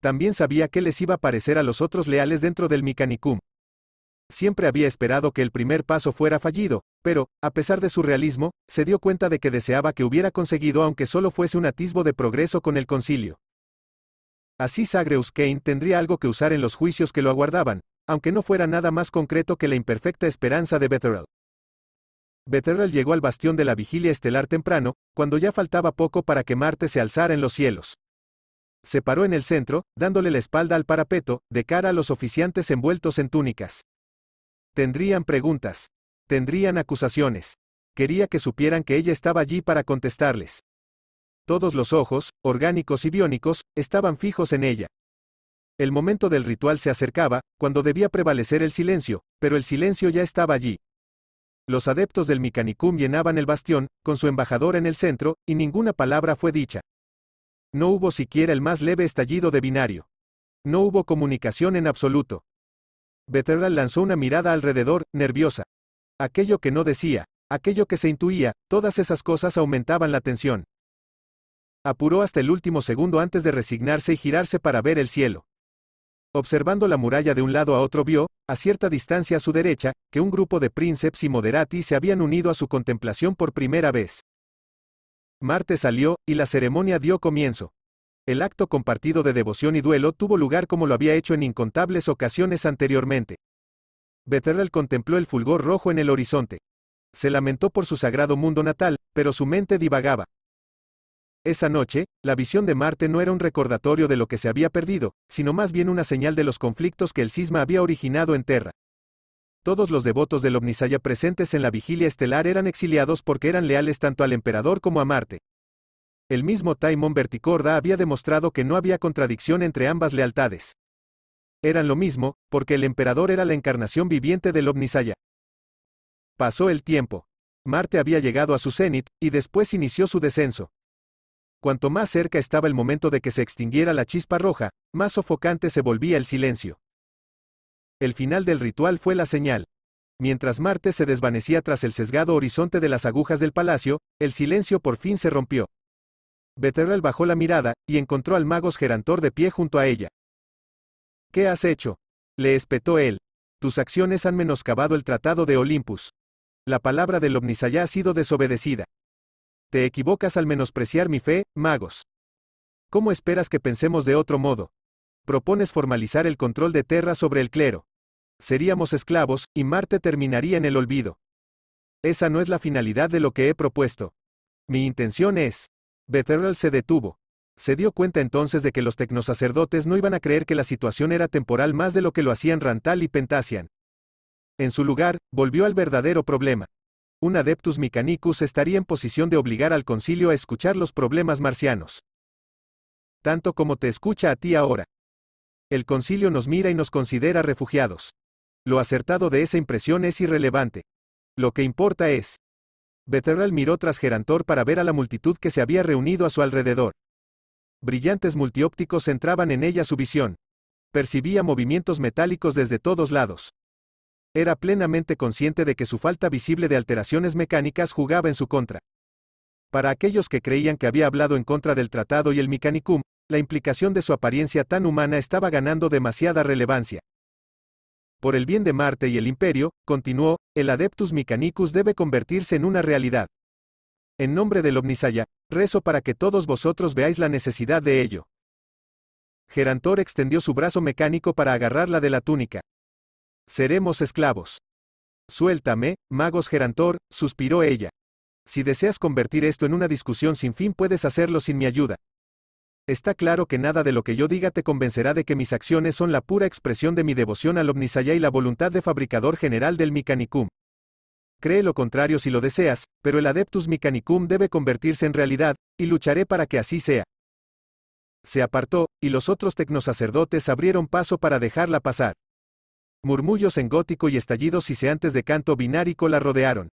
También sabía qué les iba a parecer a los otros leales dentro del Micanicum. Siempre había esperado que el primer paso fuera fallido, pero, a pesar de su realismo, se dio cuenta de que deseaba que hubiera conseguido aunque solo fuese un atisbo de progreso con el concilio. Así Sagreus Kane tendría algo que usar en los juicios que lo aguardaban, aunque no fuera nada más concreto que la imperfecta esperanza de Betherel. Betherel llegó al bastión de la vigilia estelar temprano, cuando ya faltaba poco para que Marte se alzara en los cielos. Se paró en el centro, dándole la espalda al parapeto, de cara a los oficiantes envueltos en túnicas. Tendrían preguntas. Tendrían acusaciones. Quería que supieran que ella estaba allí para contestarles. Todos los ojos, orgánicos y biónicos, estaban fijos en ella. El momento del ritual se acercaba, cuando debía prevalecer el silencio, pero el silencio ya estaba allí. Los adeptos del Micanicum llenaban el bastión, con su embajador en el centro, y ninguna palabra fue dicha. No hubo siquiera el más leve estallido de binario. No hubo comunicación en absoluto. Betteral lanzó una mirada alrededor, nerviosa. Aquello que no decía, aquello que se intuía, todas esas cosas aumentaban la tensión. Apuró hasta el último segundo antes de resignarse y girarse para ver el cielo. Observando la muralla de un lado a otro vio, a cierta distancia a su derecha, que un grupo de príncipes y moderati se habían unido a su contemplación por primera vez. Marte salió, y la ceremonia dio comienzo. El acto compartido de devoción y duelo tuvo lugar como lo había hecho en incontables ocasiones anteriormente. Betterell contempló el fulgor rojo en el horizonte. Se lamentó por su sagrado mundo natal, pero su mente divagaba. Esa noche, la visión de Marte no era un recordatorio de lo que se había perdido, sino más bien una señal de los conflictos que el cisma había originado en Terra. Todos los devotos del Omnisaya presentes en la vigilia estelar eran exiliados porque eran leales tanto al emperador como a Marte. El mismo Taimon Verticorda había demostrado que no había contradicción entre ambas lealtades. Eran lo mismo, porque el emperador era la encarnación viviente del Omnisaya. Pasó el tiempo. Marte había llegado a su cenit, y después inició su descenso. Cuanto más cerca estaba el momento de que se extinguiera la chispa roja, más sofocante se volvía el silencio. El final del ritual fue la señal. Mientras Marte se desvanecía tras el sesgado horizonte de las agujas del palacio, el silencio por fin se rompió. Beterel bajó la mirada, y encontró al magos gerantor de pie junto a ella. ¿Qué has hecho? le espetó él. Tus acciones han menoscabado el tratado de Olympus. La palabra del Omnisaya ha sido desobedecida. Te equivocas al menospreciar mi fe, magos. ¿Cómo esperas que pensemos de otro modo? Propones formalizar el control de Terra sobre el clero. Seríamos esclavos, y Marte terminaría en el olvido. Esa no es la finalidad de lo que he propuesto. Mi intención es. Bethel se detuvo. Se dio cuenta entonces de que los tecnosacerdotes no iban a creer que la situación era temporal más de lo que lo hacían Rantal y Pentasian. En su lugar, volvió al verdadero problema un Adeptus mecanicus estaría en posición de obligar al concilio a escuchar los problemas marcianos. Tanto como te escucha a ti ahora. El concilio nos mira y nos considera refugiados. Lo acertado de esa impresión es irrelevante. Lo que importa es. Veterral miró tras Gerantor para ver a la multitud que se había reunido a su alrededor. Brillantes multiópticos centraban en ella su visión. Percibía movimientos metálicos desde todos lados era plenamente consciente de que su falta visible de alteraciones mecánicas jugaba en su contra. Para aquellos que creían que había hablado en contra del tratado y el mecanicum, la implicación de su apariencia tan humana estaba ganando demasiada relevancia. Por el bien de Marte y el Imperio, continuó, el Adeptus Mechanicus debe convertirse en una realidad. En nombre del Omnisaya, rezo para que todos vosotros veáis la necesidad de ello. Gerantor extendió su brazo mecánico para agarrarla de la túnica. Seremos esclavos. Suéltame, magos Gerantor, suspiró ella. Si deseas convertir esto en una discusión sin fin puedes hacerlo sin mi ayuda. Está claro que nada de lo que yo diga te convencerá de que mis acciones son la pura expresión de mi devoción al Omnisaya y la voluntad de fabricador general del Micanicum. Cree lo contrario si lo deseas, pero el Adeptus Micanicum debe convertirse en realidad, y lucharé para que así sea. Se apartó, y los otros tecnosacerdotes abrieron paso para dejarla pasar. Murmullos en gótico y estallidos y seantes de canto binárico la rodearon.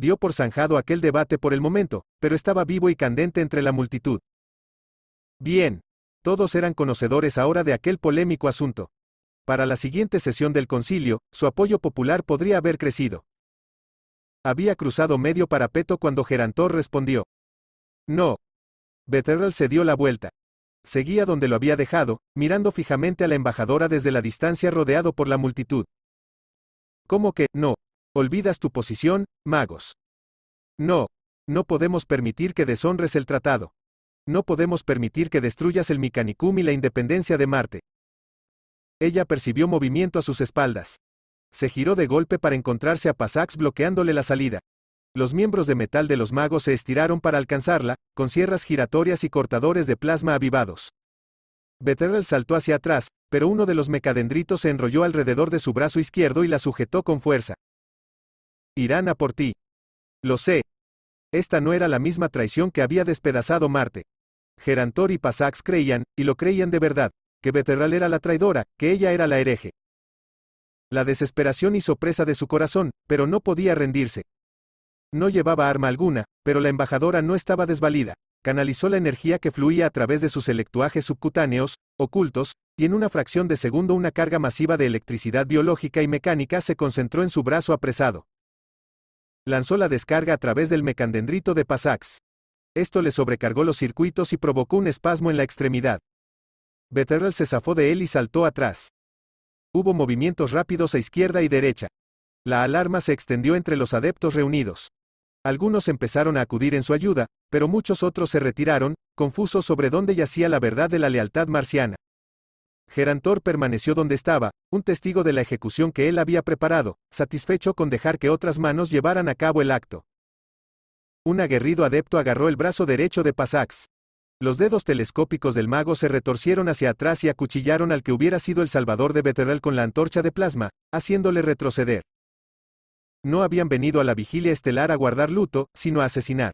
Dio por zanjado aquel debate por el momento, pero estaba vivo y candente entre la multitud. Bien. Todos eran conocedores ahora de aquel polémico asunto. Para la siguiente sesión del concilio, su apoyo popular podría haber crecido. Había cruzado medio parapeto cuando Gerantor respondió. No. Beterel se dio la vuelta. Seguía donde lo había dejado, mirando fijamente a la embajadora desde la distancia rodeado por la multitud. ¿Cómo que, no? Olvidas tu posición, magos. No. No podemos permitir que deshonres el tratado. No podemos permitir que destruyas el Micanicum y la independencia de Marte. Ella percibió movimiento a sus espaldas. Se giró de golpe para encontrarse a Pasax bloqueándole la salida los miembros de metal de los magos se estiraron para alcanzarla, con sierras giratorias y cortadores de plasma avivados. Betterral saltó hacia atrás, pero uno de los mecadendritos se enrolló alrededor de su brazo izquierdo y la sujetó con fuerza. Irán a por ti. Lo sé. Esta no era la misma traición que había despedazado Marte. Gerantor y Pasax creían, y lo creían de verdad, que Beterral era la traidora, que ella era la hereje. La desesperación hizo presa de su corazón, pero no podía rendirse. No llevaba arma alguna, pero la embajadora no estaba desvalida. Canalizó la energía que fluía a través de sus electuajes subcutáneos, ocultos, y en una fracción de segundo una carga masiva de electricidad biológica y mecánica se concentró en su brazo apresado. Lanzó la descarga a través del mecandendrito de Pasax. Esto le sobrecargó los circuitos y provocó un espasmo en la extremidad. Betterell se zafó de él y saltó atrás. Hubo movimientos rápidos a izquierda y derecha. La alarma se extendió entre los adeptos reunidos. Algunos empezaron a acudir en su ayuda, pero muchos otros se retiraron, confusos sobre dónde yacía la verdad de la lealtad marciana. Gerantor permaneció donde estaba, un testigo de la ejecución que él había preparado, satisfecho con dejar que otras manos llevaran a cabo el acto. Un aguerrido adepto agarró el brazo derecho de Pasax. Los dedos telescópicos del mago se retorcieron hacia atrás y acuchillaron al que hubiera sido el salvador de Beteral con la antorcha de plasma, haciéndole retroceder no habían venido a la vigilia estelar a guardar luto, sino a asesinar.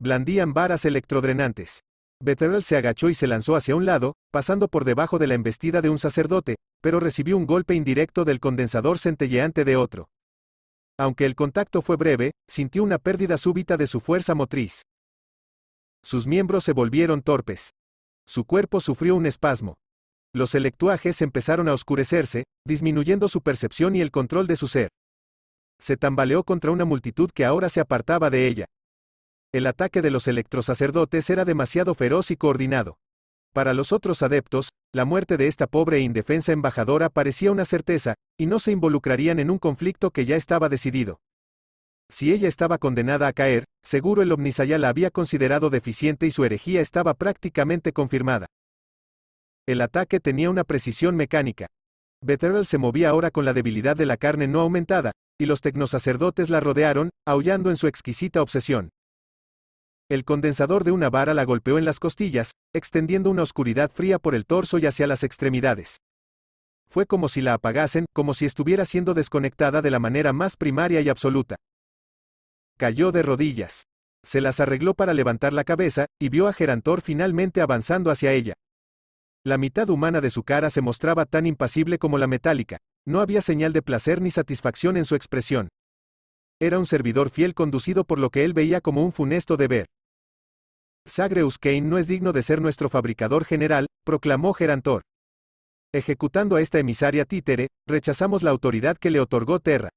Blandían varas electrodrenantes. Betterel se agachó y se lanzó hacia un lado, pasando por debajo de la embestida de un sacerdote, pero recibió un golpe indirecto del condensador centelleante de otro. Aunque el contacto fue breve, sintió una pérdida súbita de su fuerza motriz. Sus miembros se volvieron torpes. Su cuerpo sufrió un espasmo. Los electuajes empezaron a oscurecerse, disminuyendo su percepción y el control de su ser se tambaleó contra una multitud que ahora se apartaba de ella. El ataque de los electrosacerdotes era demasiado feroz y coordinado. Para los otros adeptos, la muerte de esta pobre e indefensa embajadora parecía una certeza, y no se involucrarían en un conflicto que ya estaba decidido. Si ella estaba condenada a caer, seguro el Omnisaya la había considerado deficiente y su herejía estaba prácticamente confirmada. El ataque tenía una precisión mecánica. Betterell se movía ahora con la debilidad de la carne no aumentada, y los tecnosacerdotes la rodearon, aullando en su exquisita obsesión. El condensador de una vara la golpeó en las costillas, extendiendo una oscuridad fría por el torso y hacia las extremidades. Fue como si la apagasen, como si estuviera siendo desconectada de la manera más primaria y absoluta. Cayó de rodillas. Se las arregló para levantar la cabeza, y vio a Gerantor finalmente avanzando hacia ella. La mitad humana de su cara se mostraba tan impasible como la metálica, no había señal de placer ni satisfacción en su expresión. Era un servidor fiel conducido por lo que él veía como un funesto deber. Sagreus Kane no es digno de ser nuestro fabricador general, proclamó Gerantor. Ejecutando a esta emisaria títere, rechazamos la autoridad que le otorgó Terra.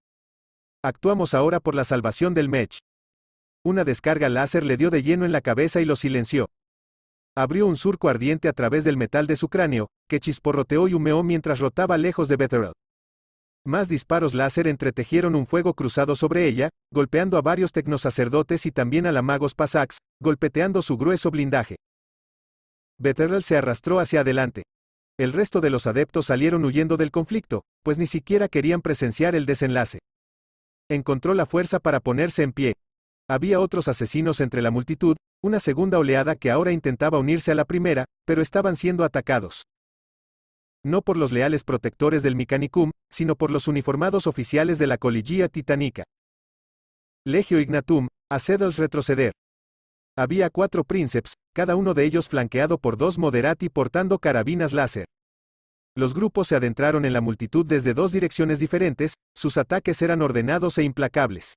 Actuamos ahora por la salvación del Mech. Una descarga láser le dio de lleno en la cabeza y lo silenció. Abrió un surco ardiente a través del metal de su cráneo, que chisporroteó y humeó mientras rotaba lejos de Betterell. Más disparos láser entretejieron un fuego cruzado sobre ella, golpeando a varios tecnosacerdotes y también a la magos Pasax, golpeteando su grueso blindaje. Betterell se arrastró hacia adelante. El resto de los adeptos salieron huyendo del conflicto, pues ni siquiera querían presenciar el desenlace. Encontró la fuerza para ponerse en pie. Había otros asesinos entre la multitud, una segunda oleada que ahora intentaba unirse a la primera, pero estaban siendo atacados no por los leales protectores del Micanicum, sino por los uniformados oficiales de la coligía Titánica. Legio Ignatum, hacedos retroceder. Había cuatro príncipes, cada uno de ellos flanqueado por dos moderati portando carabinas láser. Los grupos se adentraron en la multitud desde dos direcciones diferentes, sus ataques eran ordenados e implacables.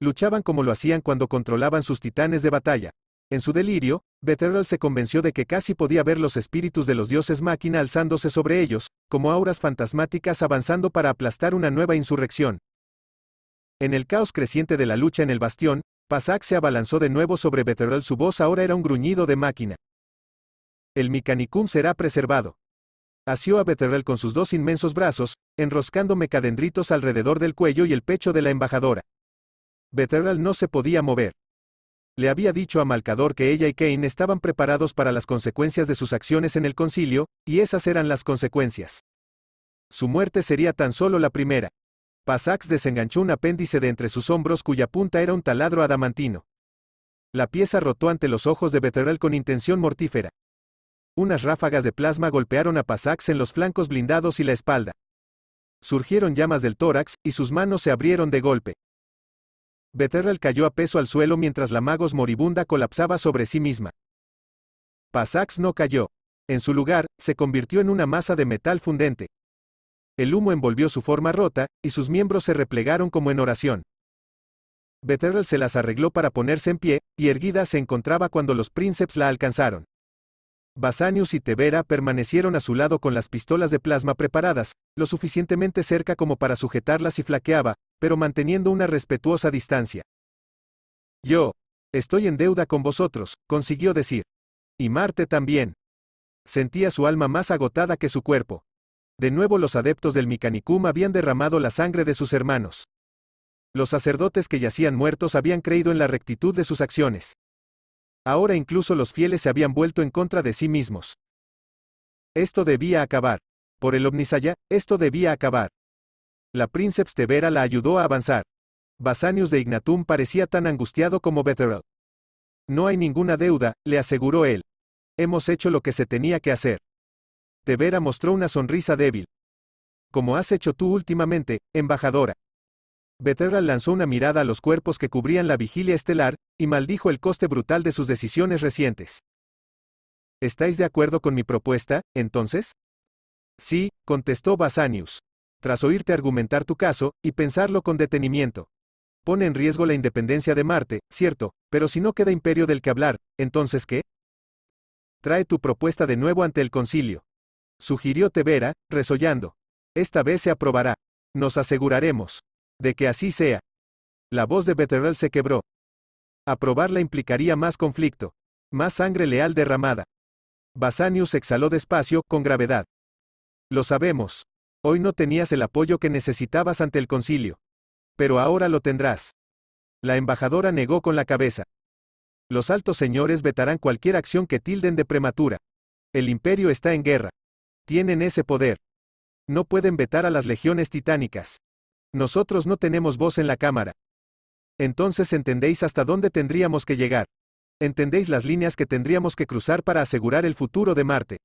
Luchaban como lo hacían cuando controlaban sus titanes de batalla. En su delirio, Betterell se convenció de que casi podía ver los espíritus de los dioses máquina alzándose sobre ellos, como auras fantasmáticas avanzando para aplastar una nueva insurrección. En el caos creciente de la lucha en el bastión, Pasak se abalanzó de nuevo sobre Betterell, su voz ahora era un gruñido de máquina. El Mecanicum será preservado. Asió a Betterell con sus dos inmensos brazos, enroscando mecadendritos alrededor del cuello y el pecho de la embajadora. Betterell no se podía mover le había dicho a Malcador que ella y Kane estaban preparados para las consecuencias de sus acciones en el concilio, y esas eran las consecuencias. Su muerte sería tan solo la primera. Pasax desenganchó un apéndice de entre sus hombros cuya punta era un taladro adamantino. La pieza rotó ante los ojos de Betterell con intención mortífera. Unas ráfagas de plasma golpearon a Pasax en los flancos blindados y la espalda. Surgieron llamas del tórax, y sus manos se abrieron de golpe. Betterel cayó a peso al suelo mientras la magos moribunda colapsaba sobre sí misma. Pasax no cayó. En su lugar, se convirtió en una masa de metal fundente. El humo envolvió su forma rota, y sus miembros se replegaron como en oración. Betterel se las arregló para ponerse en pie, y erguida se encontraba cuando los príncipes la alcanzaron. Basanius y Tevera permanecieron a su lado con las pistolas de plasma preparadas, lo suficientemente cerca como para sujetarlas si flaqueaba, pero manteniendo una respetuosa distancia. Yo, estoy en deuda con vosotros, consiguió decir. Y Marte también. Sentía su alma más agotada que su cuerpo. De nuevo los adeptos del Micanicum habían derramado la sangre de sus hermanos. Los sacerdotes que yacían muertos habían creído en la rectitud de sus acciones. Ahora incluso los fieles se habían vuelto en contra de sí mismos. Esto debía acabar. Por el Omnisaya, esto debía acabar. La príncipe la ayudó a avanzar. Basanius de Ignatum parecía tan angustiado como Betherel. No hay ninguna deuda, le aseguró él. Hemos hecho lo que se tenía que hacer. Tevera mostró una sonrisa débil. Como has hecho tú últimamente, embajadora. Betherel lanzó una mirada a los cuerpos que cubrían la vigilia estelar, y maldijo el coste brutal de sus decisiones recientes. ¿Estáis de acuerdo con mi propuesta, entonces? Sí, contestó Basanius tras oírte argumentar tu caso, y pensarlo con detenimiento. Pone en riesgo la independencia de Marte, cierto, pero si no queda imperio del que hablar, entonces ¿qué? Trae tu propuesta de nuevo ante el concilio. Sugirió Tevera, resollando. Esta vez se aprobará. Nos aseguraremos de que así sea. La voz de Betterell se quebró. Aprobarla implicaría más conflicto, más sangre leal derramada. Basanius exhaló despacio, con gravedad. Lo sabemos. Hoy no tenías el apoyo que necesitabas ante el concilio. Pero ahora lo tendrás. La embajadora negó con la cabeza. Los altos señores vetarán cualquier acción que tilden de prematura. El imperio está en guerra. Tienen ese poder. No pueden vetar a las legiones titánicas. Nosotros no tenemos voz en la Cámara. Entonces entendéis hasta dónde tendríamos que llegar. Entendéis las líneas que tendríamos que cruzar para asegurar el futuro de Marte.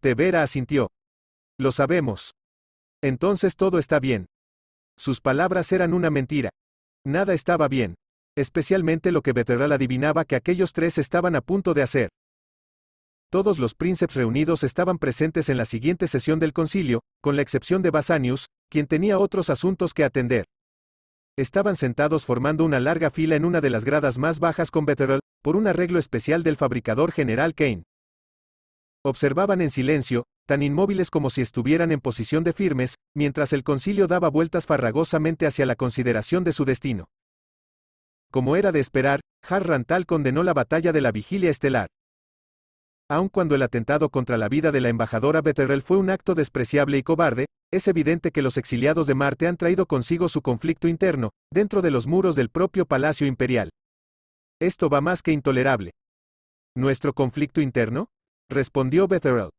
Tevera asintió. Lo sabemos. Entonces todo está bien. Sus palabras eran una mentira. Nada estaba bien. Especialmente lo que Beteral adivinaba que aquellos tres estaban a punto de hacer. Todos los príncipes reunidos estaban presentes en la siguiente sesión del concilio, con la excepción de Basanius, quien tenía otros asuntos que atender. Estaban sentados formando una larga fila en una de las gradas más bajas con Betterall, por un arreglo especial del fabricador general Kane. Observaban en silencio, tan inmóviles como si estuvieran en posición de firmes, mientras el concilio daba vueltas farragosamente hacia la consideración de su destino. Como era de esperar, Har Rantal condenó la batalla de la vigilia estelar. Aun cuando el atentado contra la vida de la embajadora Betterell fue un acto despreciable y cobarde, es evidente que los exiliados de Marte han traído consigo su conflicto interno, dentro de los muros del propio palacio imperial. Esto va más que intolerable. ¿Nuestro conflicto interno? respondió Betterell.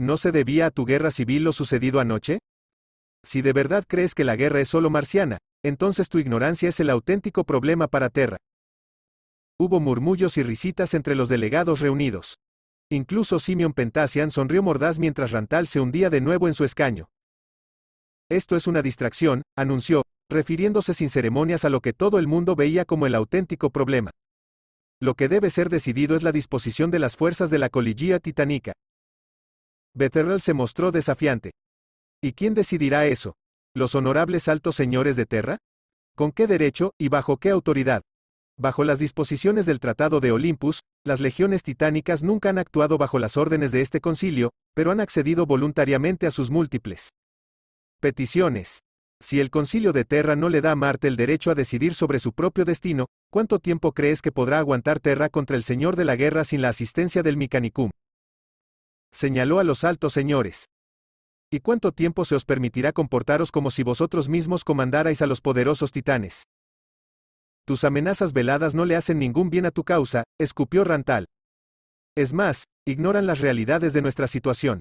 ¿No se debía a tu guerra civil lo sucedido anoche? Si de verdad crees que la guerra es solo marciana, entonces tu ignorancia es el auténtico problema para Terra. Hubo murmullos y risitas entre los delegados reunidos. Incluso Simeon Pentasian sonrió mordaz mientras Rantal se hundía de nuevo en su escaño. Esto es una distracción, anunció, refiriéndose sin ceremonias a lo que todo el mundo veía como el auténtico problema. Lo que debe ser decidido es la disposición de las fuerzas de la coligía titánica, Beterral se mostró desafiante. ¿Y quién decidirá eso? ¿Los honorables altos señores de Terra? ¿Con qué derecho y bajo qué autoridad? Bajo las disposiciones del Tratado de Olympus, las legiones titánicas nunca han actuado bajo las órdenes de este concilio, pero han accedido voluntariamente a sus múltiples peticiones. Si el concilio de Terra no le da a Marte el derecho a decidir sobre su propio destino, ¿cuánto tiempo crees que podrá aguantar Terra contra el Señor de la Guerra sin la asistencia del Mecanicum? señaló a los altos señores. ¿Y cuánto tiempo se os permitirá comportaros como si vosotros mismos comandarais a los poderosos titanes? Tus amenazas veladas no le hacen ningún bien a tu causa, escupió Rantal. Es más, ignoran las realidades de nuestra situación.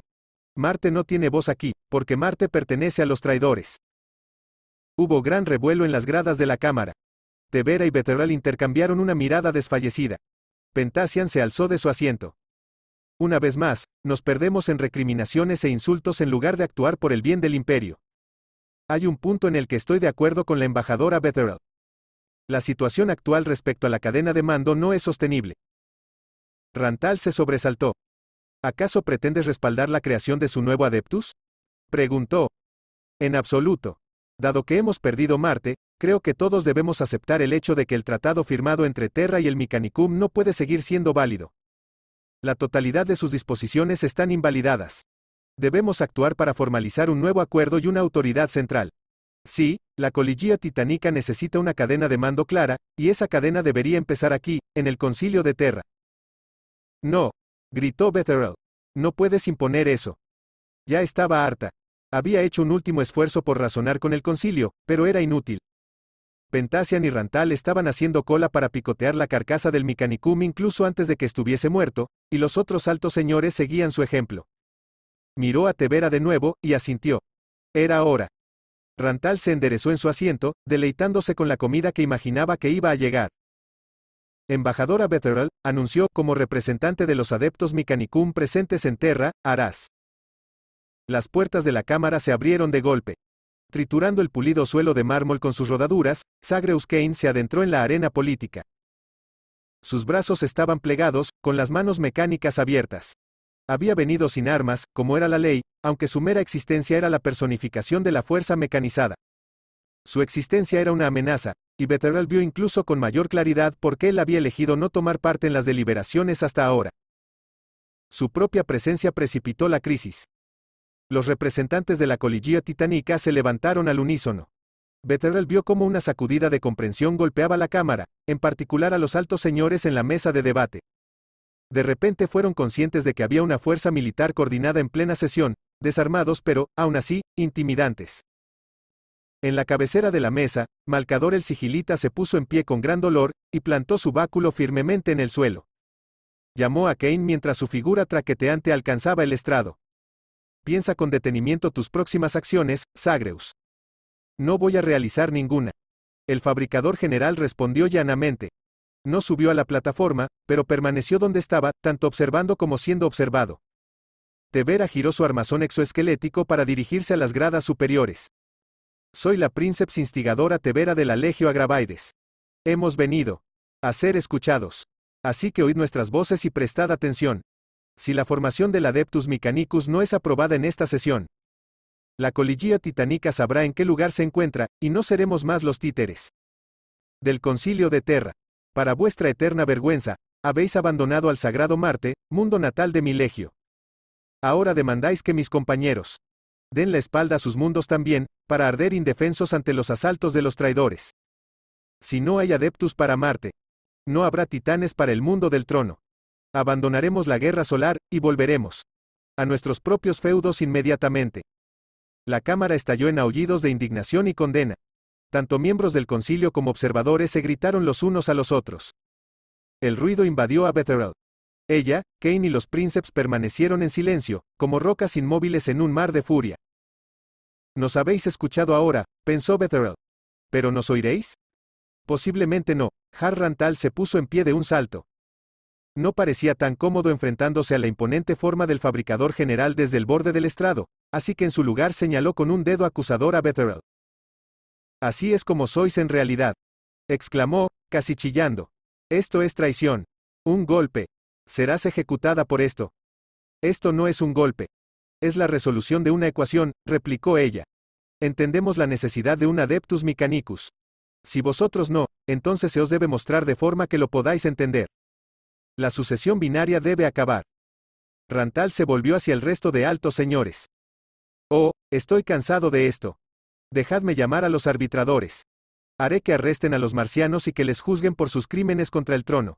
Marte no tiene voz aquí, porque Marte pertenece a los traidores. Hubo gran revuelo en las gradas de la cámara. Tevera y Veteral intercambiaron una mirada desfallecida. Pentasian se alzó de su asiento. Una vez más, nos perdemos en recriminaciones e insultos en lugar de actuar por el bien del imperio. Hay un punto en el que estoy de acuerdo con la embajadora Betterell. La situación actual respecto a la cadena de mando no es sostenible. Rantal se sobresaltó. ¿Acaso pretendes respaldar la creación de su nuevo Adeptus? Preguntó. En absoluto. Dado que hemos perdido Marte, creo que todos debemos aceptar el hecho de que el tratado firmado entre Terra y el Mechanicum no puede seguir siendo válido. La totalidad de sus disposiciones están invalidadas. Debemos actuar para formalizar un nuevo acuerdo y una autoridad central. Sí, la coligía titánica necesita una cadena de mando clara, y esa cadena debería empezar aquí, en el concilio de Terra. No, gritó Betherel. No puedes imponer eso. Ya estaba harta. Había hecho un último esfuerzo por razonar con el concilio, pero era inútil. Pentasian y Rantal estaban haciendo cola para picotear la carcasa del Micanicum incluso antes de que estuviese muerto, y los otros altos señores seguían su ejemplo. Miró a Tevera de nuevo, y asintió. Era hora. Rantal se enderezó en su asiento, deleitándose con la comida que imaginaba que iba a llegar. Embajadora Betherel, anunció, como representante de los adeptos Micanicum presentes en Terra, Arás. Las puertas de la cámara se abrieron de golpe triturando el pulido suelo de mármol con sus rodaduras, Sagreus Kane se adentró en la arena política. Sus brazos estaban plegados, con las manos mecánicas abiertas. Había venido sin armas, como era la ley, aunque su mera existencia era la personificación de la fuerza mecanizada. Su existencia era una amenaza, y Betterell vio incluso con mayor claridad por qué él había elegido no tomar parte en las deliberaciones hasta ahora. Su propia presencia precipitó la crisis. Los representantes de la coligía titánica se levantaron al unísono. Betterell vio cómo una sacudida de comprensión golpeaba la cámara, en particular a los altos señores en la mesa de debate. De repente fueron conscientes de que había una fuerza militar coordinada en plena sesión, desarmados pero, aún así, intimidantes. En la cabecera de la mesa, Malcador el sigilita se puso en pie con gran dolor, y plantó su báculo firmemente en el suelo. Llamó a Kane mientras su figura traqueteante alcanzaba el estrado. Piensa con detenimiento tus próximas acciones, Sagreus. No voy a realizar ninguna. El fabricador general respondió llanamente. No subió a la plataforma, pero permaneció donde estaba, tanto observando como siendo observado. Tevera giró su armazón exoesquelético para dirigirse a las gradas superiores. Soy la princeps instigadora Tevera de la Legio Agravaides. Hemos venido a ser escuchados. Así que oíd nuestras voces y prestad atención. Si la formación del Adeptus Mechanicus no es aprobada en esta sesión, la coligía titánica sabrá en qué lugar se encuentra, y no seremos más los títeres. Del concilio de Terra. Para vuestra eterna vergüenza, habéis abandonado al sagrado Marte, mundo natal de mi legio. Ahora demandáis que mis compañeros den la espalda a sus mundos también, para arder indefensos ante los asaltos de los traidores. Si no hay adeptus para Marte, no habrá titanes para el mundo del trono. Abandonaremos la guerra solar, y volveremos a nuestros propios feudos inmediatamente. La Cámara estalló en aullidos de indignación y condena. Tanto miembros del concilio como observadores se gritaron los unos a los otros. El ruido invadió a bethel. Ella, Kane y los príncipes permanecieron en silencio, como rocas inmóviles en un mar de furia. Nos habéis escuchado ahora, pensó bethel. ¿Pero nos oiréis? Posiblemente no. Harrantal se puso en pie de un salto no parecía tan cómodo enfrentándose a la imponente forma del fabricador general desde el borde del estrado, así que en su lugar señaló con un dedo acusador a Betterell. Así es como sois en realidad, exclamó, casi chillando. Esto es traición. Un golpe. Serás ejecutada por esto. Esto no es un golpe. Es la resolución de una ecuación, replicó ella. Entendemos la necesidad de un adeptus mecanicus. Si vosotros no, entonces se os debe mostrar de forma que lo podáis entender. La sucesión binaria debe acabar. Rantal se volvió hacia el resto de altos señores. Oh, estoy cansado de esto. Dejadme llamar a los arbitradores. Haré que arresten a los marcianos y que les juzguen por sus crímenes contra el trono.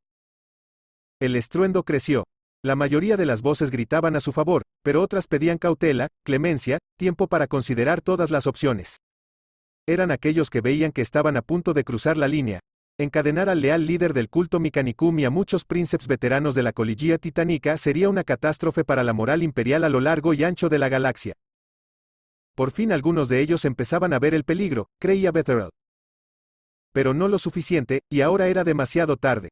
El estruendo creció. La mayoría de las voces gritaban a su favor, pero otras pedían cautela, clemencia, tiempo para considerar todas las opciones. Eran aquellos que veían que estaban a punto de cruzar la línea, Encadenar al leal líder del culto Micanicum y a muchos príncipes veteranos de la coligía titánica sería una catástrofe para la moral imperial a lo largo y ancho de la galaxia. Por fin algunos de ellos empezaban a ver el peligro, creía Betherell. Pero no lo suficiente, y ahora era demasiado tarde.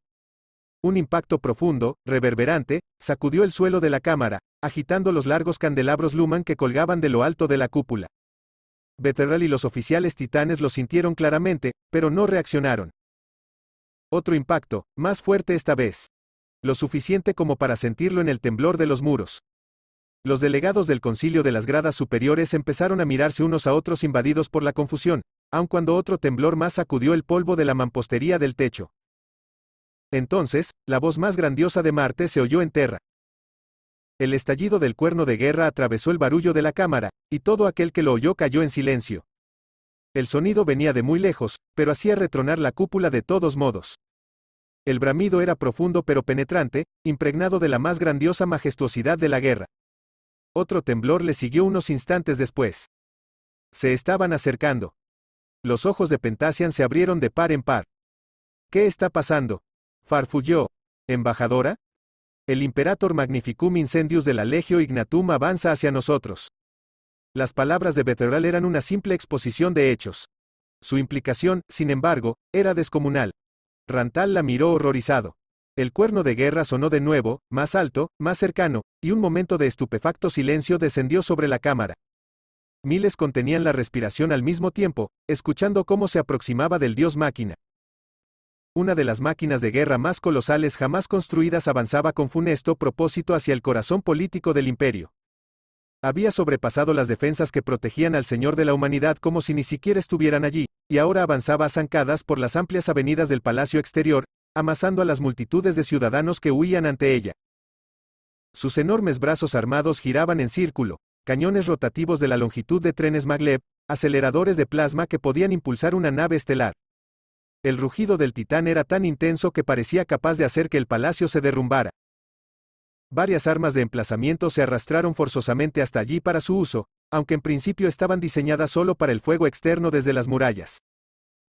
Un impacto profundo, reverberante, sacudió el suelo de la cámara, agitando los largos candelabros Luman que colgaban de lo alto de la cúpula. Betherell y los oficiales titanes lo sintieron claramente, pero no reaccionaron. Otro impacto, más fuerte esta vez. Lo suficiente como para sentirlo en el temblor de los muros. Los delegados del concilio de las gradas superiores empezaron a mirarse unos a otros invadidos por la confusión, aun cuando otro temblor más sacudió el polvo de la mampostería del techo. Entonces, la voz más grandiosa de Marte se oyó en Terra. El estallido del cuerno de guerra atravesó el barullo de la cámara, y todo aquel que lo oyó cayó en silencio. El sonido venía de muy lejos, pero hacía retronar la cúpula de todos modos. El bramido era profundo pero penetrante, impregnado de la más grandiosa majestuosidad de la guerra. Otro temblor le siguió unos instantes después. Se estaban acercando. Los ojos de Pentasian se abrieron de par en par. ¿Qué está pasando? Farfulló. ¿Embajadora? El Imperator Magnificum Incendius de la Legio Ignatum avanza hacia nosotros. Las palabras de Betteral eran una simple exposición de hechos. Su implicación, sin embargo, era descomunal. Rantal la miró horrorizado. El cuerno de guerra sonó de nuevo, más alto, más cercano, y un momento de estupefacto silencio descendió sobre la cámara. Miles contenían la respiración al mismo tiempo, escuchando cómo se aproximaba del dios máquina. Una de las máquinas de guerra más colosales jamás construidas avanzaba con funesto propósito hacia el corazón político del imperio. Había sobrepasado las defensas que protegían al Señor de la Humanidad como si ni siquiera estuvieran allí, y ahora avanzaba a zancadas por las amplias avenidas del Palacio Exterior, amasando a las multitudes de ciudadanos que huían ante ella. Sus enormes brazos armados giraban en círculo, cañones rotativos de la longitud de trenes Maglev, aceleradores de plasma que podían impulsar una nave estelar. El rugido del titán era tan intenso que parecía capaz de hacer que el palacio se derrumbara, Varias armas de emplazamiento se arrastraron forzosamente hasta allí para su uso, aunque en principio estaban diseñadas solo para el fuego externo desde las murallas.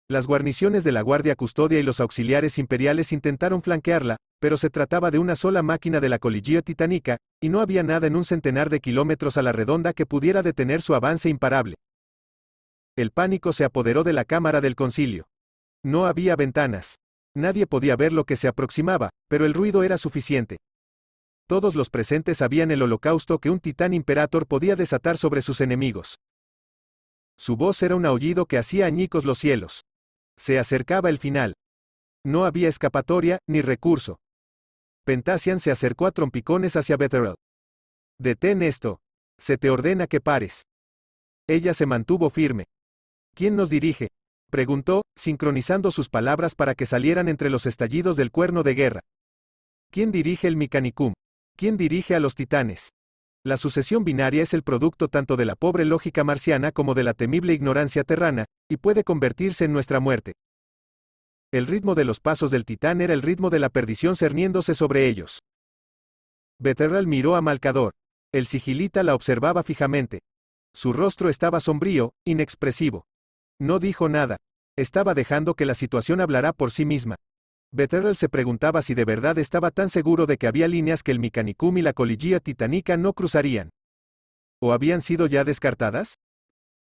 Las guarniciones de la Guardia Custodia y los auxiliares imperiales intentaron flanquearla, pero se trataba de una sola máquina de la Coligía Titánica, y no había nada en un centenar de kilómetros a la redonda que pudiera detener su avance imparable. El pánico se apoderó de la Cámara del Concilio. No había ventanas. Nadie podía ver lo que se aproximaba, pero el ruido era suficiente todos los presentes sabían el holocausto que un titán imperator podía desatar sobre sus enemigos. Su voz era un aullido que hacía añicos los cielos. Se acercaba el final. No había escapatoria, ni recurso. Pentasian se acercó a trompicones hacia Betherel. Detén esto. Se te ordena que pares. Ella se mantuvo firme. ¿Quién nos dirige? preguntó, sincronizando sus palabras para que salieran entre los estallidos del cuerno de guerra. ¿Quién dirige el Micanicum? ¿Quién dirige a los titanes? La sucesión binaria es el producto tanto de la pobre lógica marciana como de la temible ignorancia terrana, y puede convertirse en nuestra muerte. El ritmo de los pasos del titán era el ritmo de la perdición cerniéndose sobre ellos. Betterral miró a Malcador. El sigilita la observaba fijamente. Su rostro estaba sombrío, inexpresivo. No dijo nada. Estaba dejando que la situación hablara por sí misma. Bethel se preguntaba si de verdad estaba tan seguro de que había líneas que el Mecanicum y la Coligía Titanica no cruzarían. ¿O habían sido ya descartadas?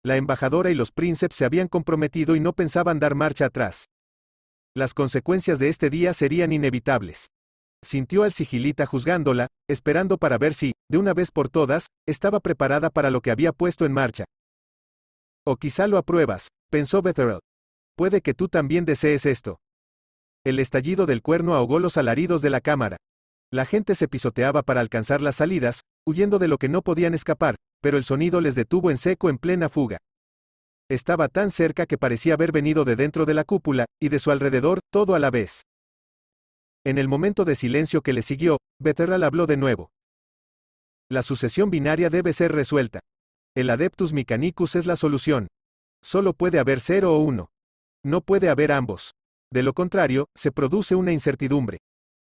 La embajadora y los príncipes se habían comprometido y no pensaban dar marcha atrás. Las consecuencias de este día serían inevitables. Sintió al sigilita juzgándola, esperando para ver si, de una vez por todas, estaba preparada para lo que había puesto en marcha. O quizá lo apruebas, pensó Betherell. Puede que tú también desees esto. El estallido del cuerno ahogó los alaridos de la cámara. La gente se pisoteaba para alcanzar las salidas, huyendo de lo que no podían escapar, pero el sonido les detuvo en seco en plena fuga. Estaba tan cerca que parecía haber venido de dentro de la cúpula, y de su alrededor, todo a la vez. En el momento de silencio que le siguió, Betterral habló de nuevo. La sucesión binaria debe ser resuelta. El Adeptus Mechanicus es la solución. Solo puede haber cero o uno. No puede haber ambos. De lo contrario, se produce una incertidumbre.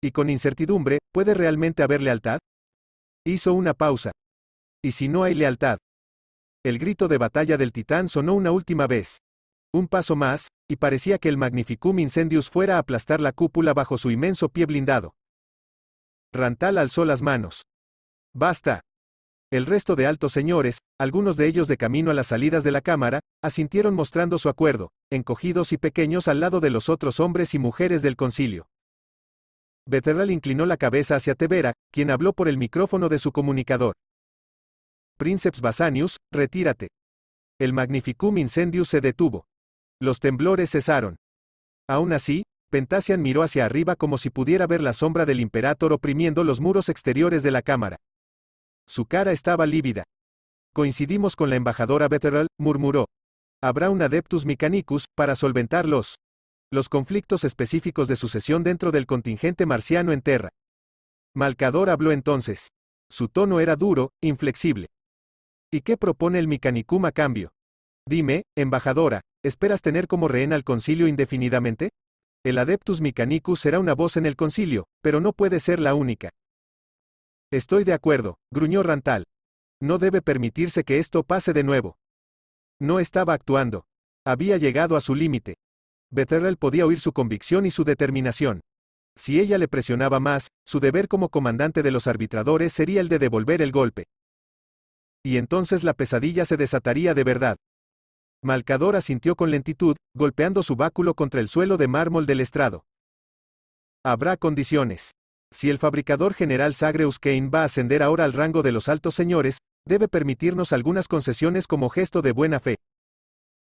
Y con incertidumbre, ¿puede realmente haber lealtad? Hizo una pausa. ¿Y si no hay lealtad? El grito de batalla del titán sonó una última vez. Un paso más, y parecía que el Magnificum Incendius fuera a aplastar la cúpula bajo su inmenso pie blindado. Rantal alzó las manos. Basta, el resto de altos señores, algunos de ellos de camino a las salidas de la cámara, asintieron mostrando su acuerdo, encogidos y pequeños al lado de los otros hombres y mujeres del concilio. Betterral inclinó la cabeza hacia Tevera, quien habló por el micrófono de su comunicador. Princeps Basanius, retírate. El Magnificum Incendius se detuvo. Los temblores cesaron. Aún así, Pentasian miró hacia arriba como si pudiera ver la sombra del imperator oprimiendo los muros exteriores de la cámara. Su cara estaba lívida. Coincidimos con la embajadora Betterell, murmuró. Habrá un adeptus mechanicus para solventar los, conflictos específicos de sucesión dentro del contingente marciano en Terra. Malcador habló entonces. Su tono era duro, inflexible. ¿Y qué propone el Mechanicum a cambio? Dime, embajadora, ¿esperas tener como rehén al concilio indefinidamente? El Adeptus Mechanicus será una voz en el concilio, pero no puede ser la única. Estoy de acuerdo, gruñó Rantal. No debe permitirse que esto pase de nuevo. No estaba actuando. Había llegado a su límite. Betterell podía oír su convicción y su determinación. Si ella le presionaba más, su deber como comandante de los arbitradores sería el de devolver el golpe. Y entonces la pesadilla se desataría de verdad. Malcador asintió con lentitud, golpeando su báculo contra el suelo de mármol del estrado. Habrá condiciones. Si el fabricador general Sagreus Kane va a ascender ahora al rango de los altos señores, debe permitirnos algunas concesiones como gesto de buena fe.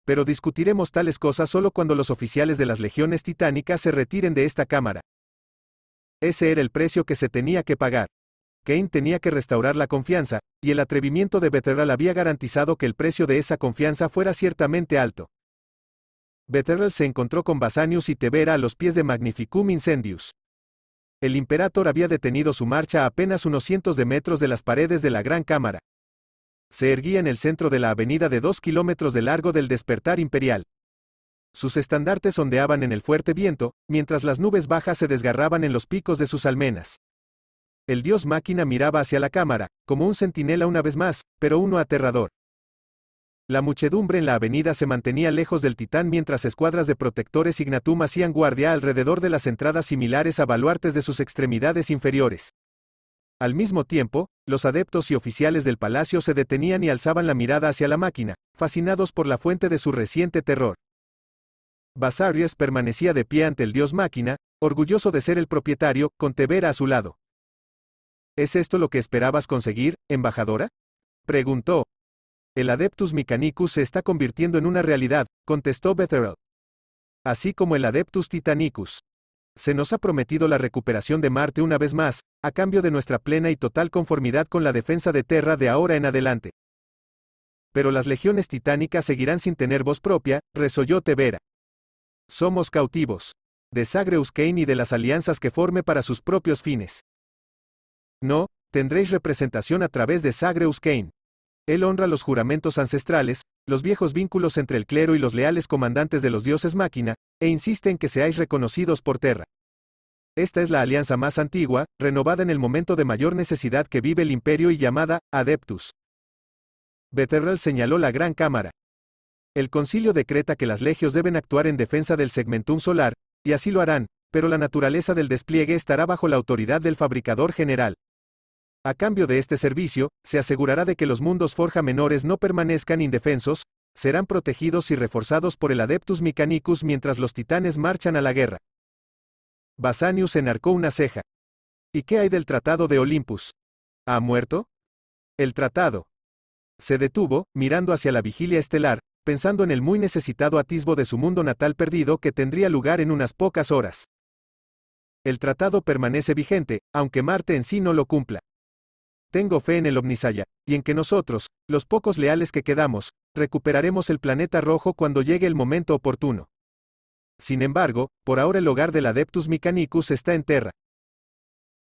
Pero discutiremos tales cosas solo cuando los oficiales de las legiones titánicas se retiren de esta cámara. Ese era el precio que se tenía que pagar. Kane tenía que restaurar la confianza, y el atrevimiento de Betterral había garantizado que el precio de esa confianza fuera ciertamente alto. Betterral se encontró con Basanius y Tebera a los pies de Magnificum Incendius el imperator había detenido su marcha a apenas unos cientos de metros de las paredes de la gran cámara. Se erguía en el centro de la avenida de dos kilómetros de largo del despertar imperial. Sus estandartes ondeaban en el fuerte viento, mientras las nubes bajas se desgarraban en los picos de sus almenas. El dios máquina miraba hacia la cámara, como un centinela una vez más, pero uno aterrador. La muchedumbre en la avenida se mantenía lejos del titán mientras escuadras de protectores ignatum hacían guardia alrededor de las entradas similares a baluartes de sus extremidades inferiores. Al mismo tiempo, los adeptos y oficiales del palacio se detenían y alzaban la mirada hacia la máquina, fascinados por la fuente de su reciente terror. Basarius permanecía de pie ante el dios máquina, orgulloso de ser el propietario, con Tevera a su lado. ¿Es esto lo que esperabas conseguir, embajadora? preguntó, el Adeptus Mechanicus se está convirtiendo en una realidad, contestó Betherell. Así como el Adeptus Titanicus. Se nos ha prometido la recuperación de Marte una vez más, a cambio de nuestra plena y total conformidad con la defensa de Terra de ahora en adelante. Pero las legiones titánicas seguirán sin tener voz propia, resolvió Tevera. Somos cautivos. De Sagreus Kane y de las alianzas que forme para sus propios fines. No, tendréis representación a través de Sagreus Kane. Él honra los juramentos ancestrales, los viejos vínculos entre el clero y los leales comandantes de los dioses máquina, e insiste en que seáis reconocidos por Terra. Esta es la alianza más antigua, renovada en el momento de mayor necesidad que vive el imperio y llamada Adeptus. Beterral señaló la Gran Cámara. El concilio decreta que las legios deben actuar en defensa del segmentum solar, y así lo harán, pero la naturaleza del despliegue estará bajo la autoridad del fabricador general. A cambio de este servicio, se asegurará de que los mundos forja menores no permanezcan indefensos, serán protegidos y reforzados por el Adeptus Mechanicus mientras los titanes marchan a la guerra. Basanius enarcó una ceja. ¿Y qué hay del Tratado de Olympus? ¿Ha muerto? El Tratado. Se detuvo, mirando hacia la vigilia estelar, pensando en el muy necesitado atisbo de su mundo natal perdido que tendría lugar en unas pocas horas. El tratado permanece vigente, aunque Marte en sí no lo cumpla. Tengo fe en el Omnisaya, y en que nosotros, los pocos leales que quedamos, recuperaremos el planeta rojo cuando llegue el momento oportuno. Sin embargo, por ahora el hogar del Adeptus Mechanicus está en Terra.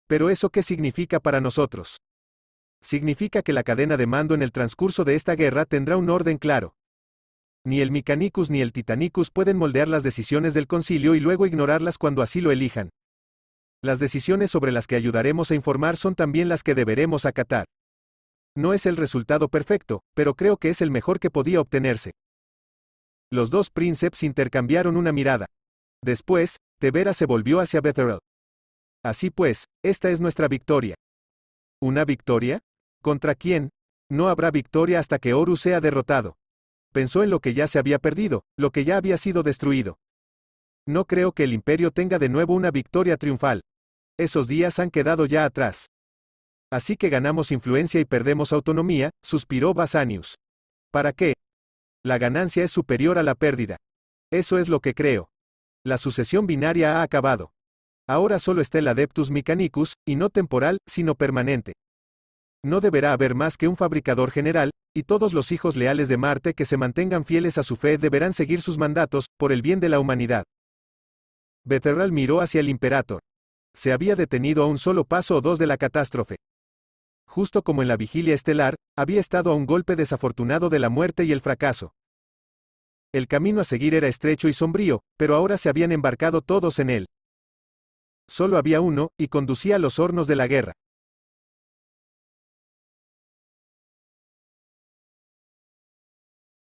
Pero eso qué significa para nosotros? Significa que la cadena de mando en el transcurso de esta guerra tendrá un orden claro. Ni el Mechanicus ni el Titanicus pueden moldear las decisiones del concilio y luego ignorarlas cuando así lo elijan. Las decisiones sobre las que ayudaremos a informar son también las que deberemos acatar. No es el resultado perfecto, pero creo que es el mejor que podía obtenerse. Los dos príncipes intercambiaron una mirada. Después, Tevera se volvió hacia Betherel. Así pues, esta es nuestra victoria. ¿Una victoria? ¿Contra quién? No habrá victoria hasta que Oru sea derrotado. Pensó en lo que ya se había perdido, lo que ya había sido destruido no creo que el imperio tenga de nuevo una victoria triunfal. Esos días han quedado ya atrás. Así que ganamos influencia y perdemos autonomía, suspiró Basanius. ¿Para qué? La ganancia es superior a la pérdida. Eso es lo que creo. La sucesión binaria ha acabado. Ahora solo está el Adeptus Mechanicus, y no temporal, sino permanente. No deberá haber más que un fabricador general, y todos los hijos leales de Marte que se mantengan fieles a su fe deberán seguir sus mandatos, por el bien de la humanidad. Betterral miró hacia el Imperator. Se había detenido a un solo paso o dos de la catástrofe. Justo como en la vigilia estelar, había estado a un golpe desafortunado de la muerte y el fracaso. El camino a seguir era estrecho y sombrío, pero ahora se habían embarcado todos en él. Solo había uno, y conducía a los hornos de la guerra.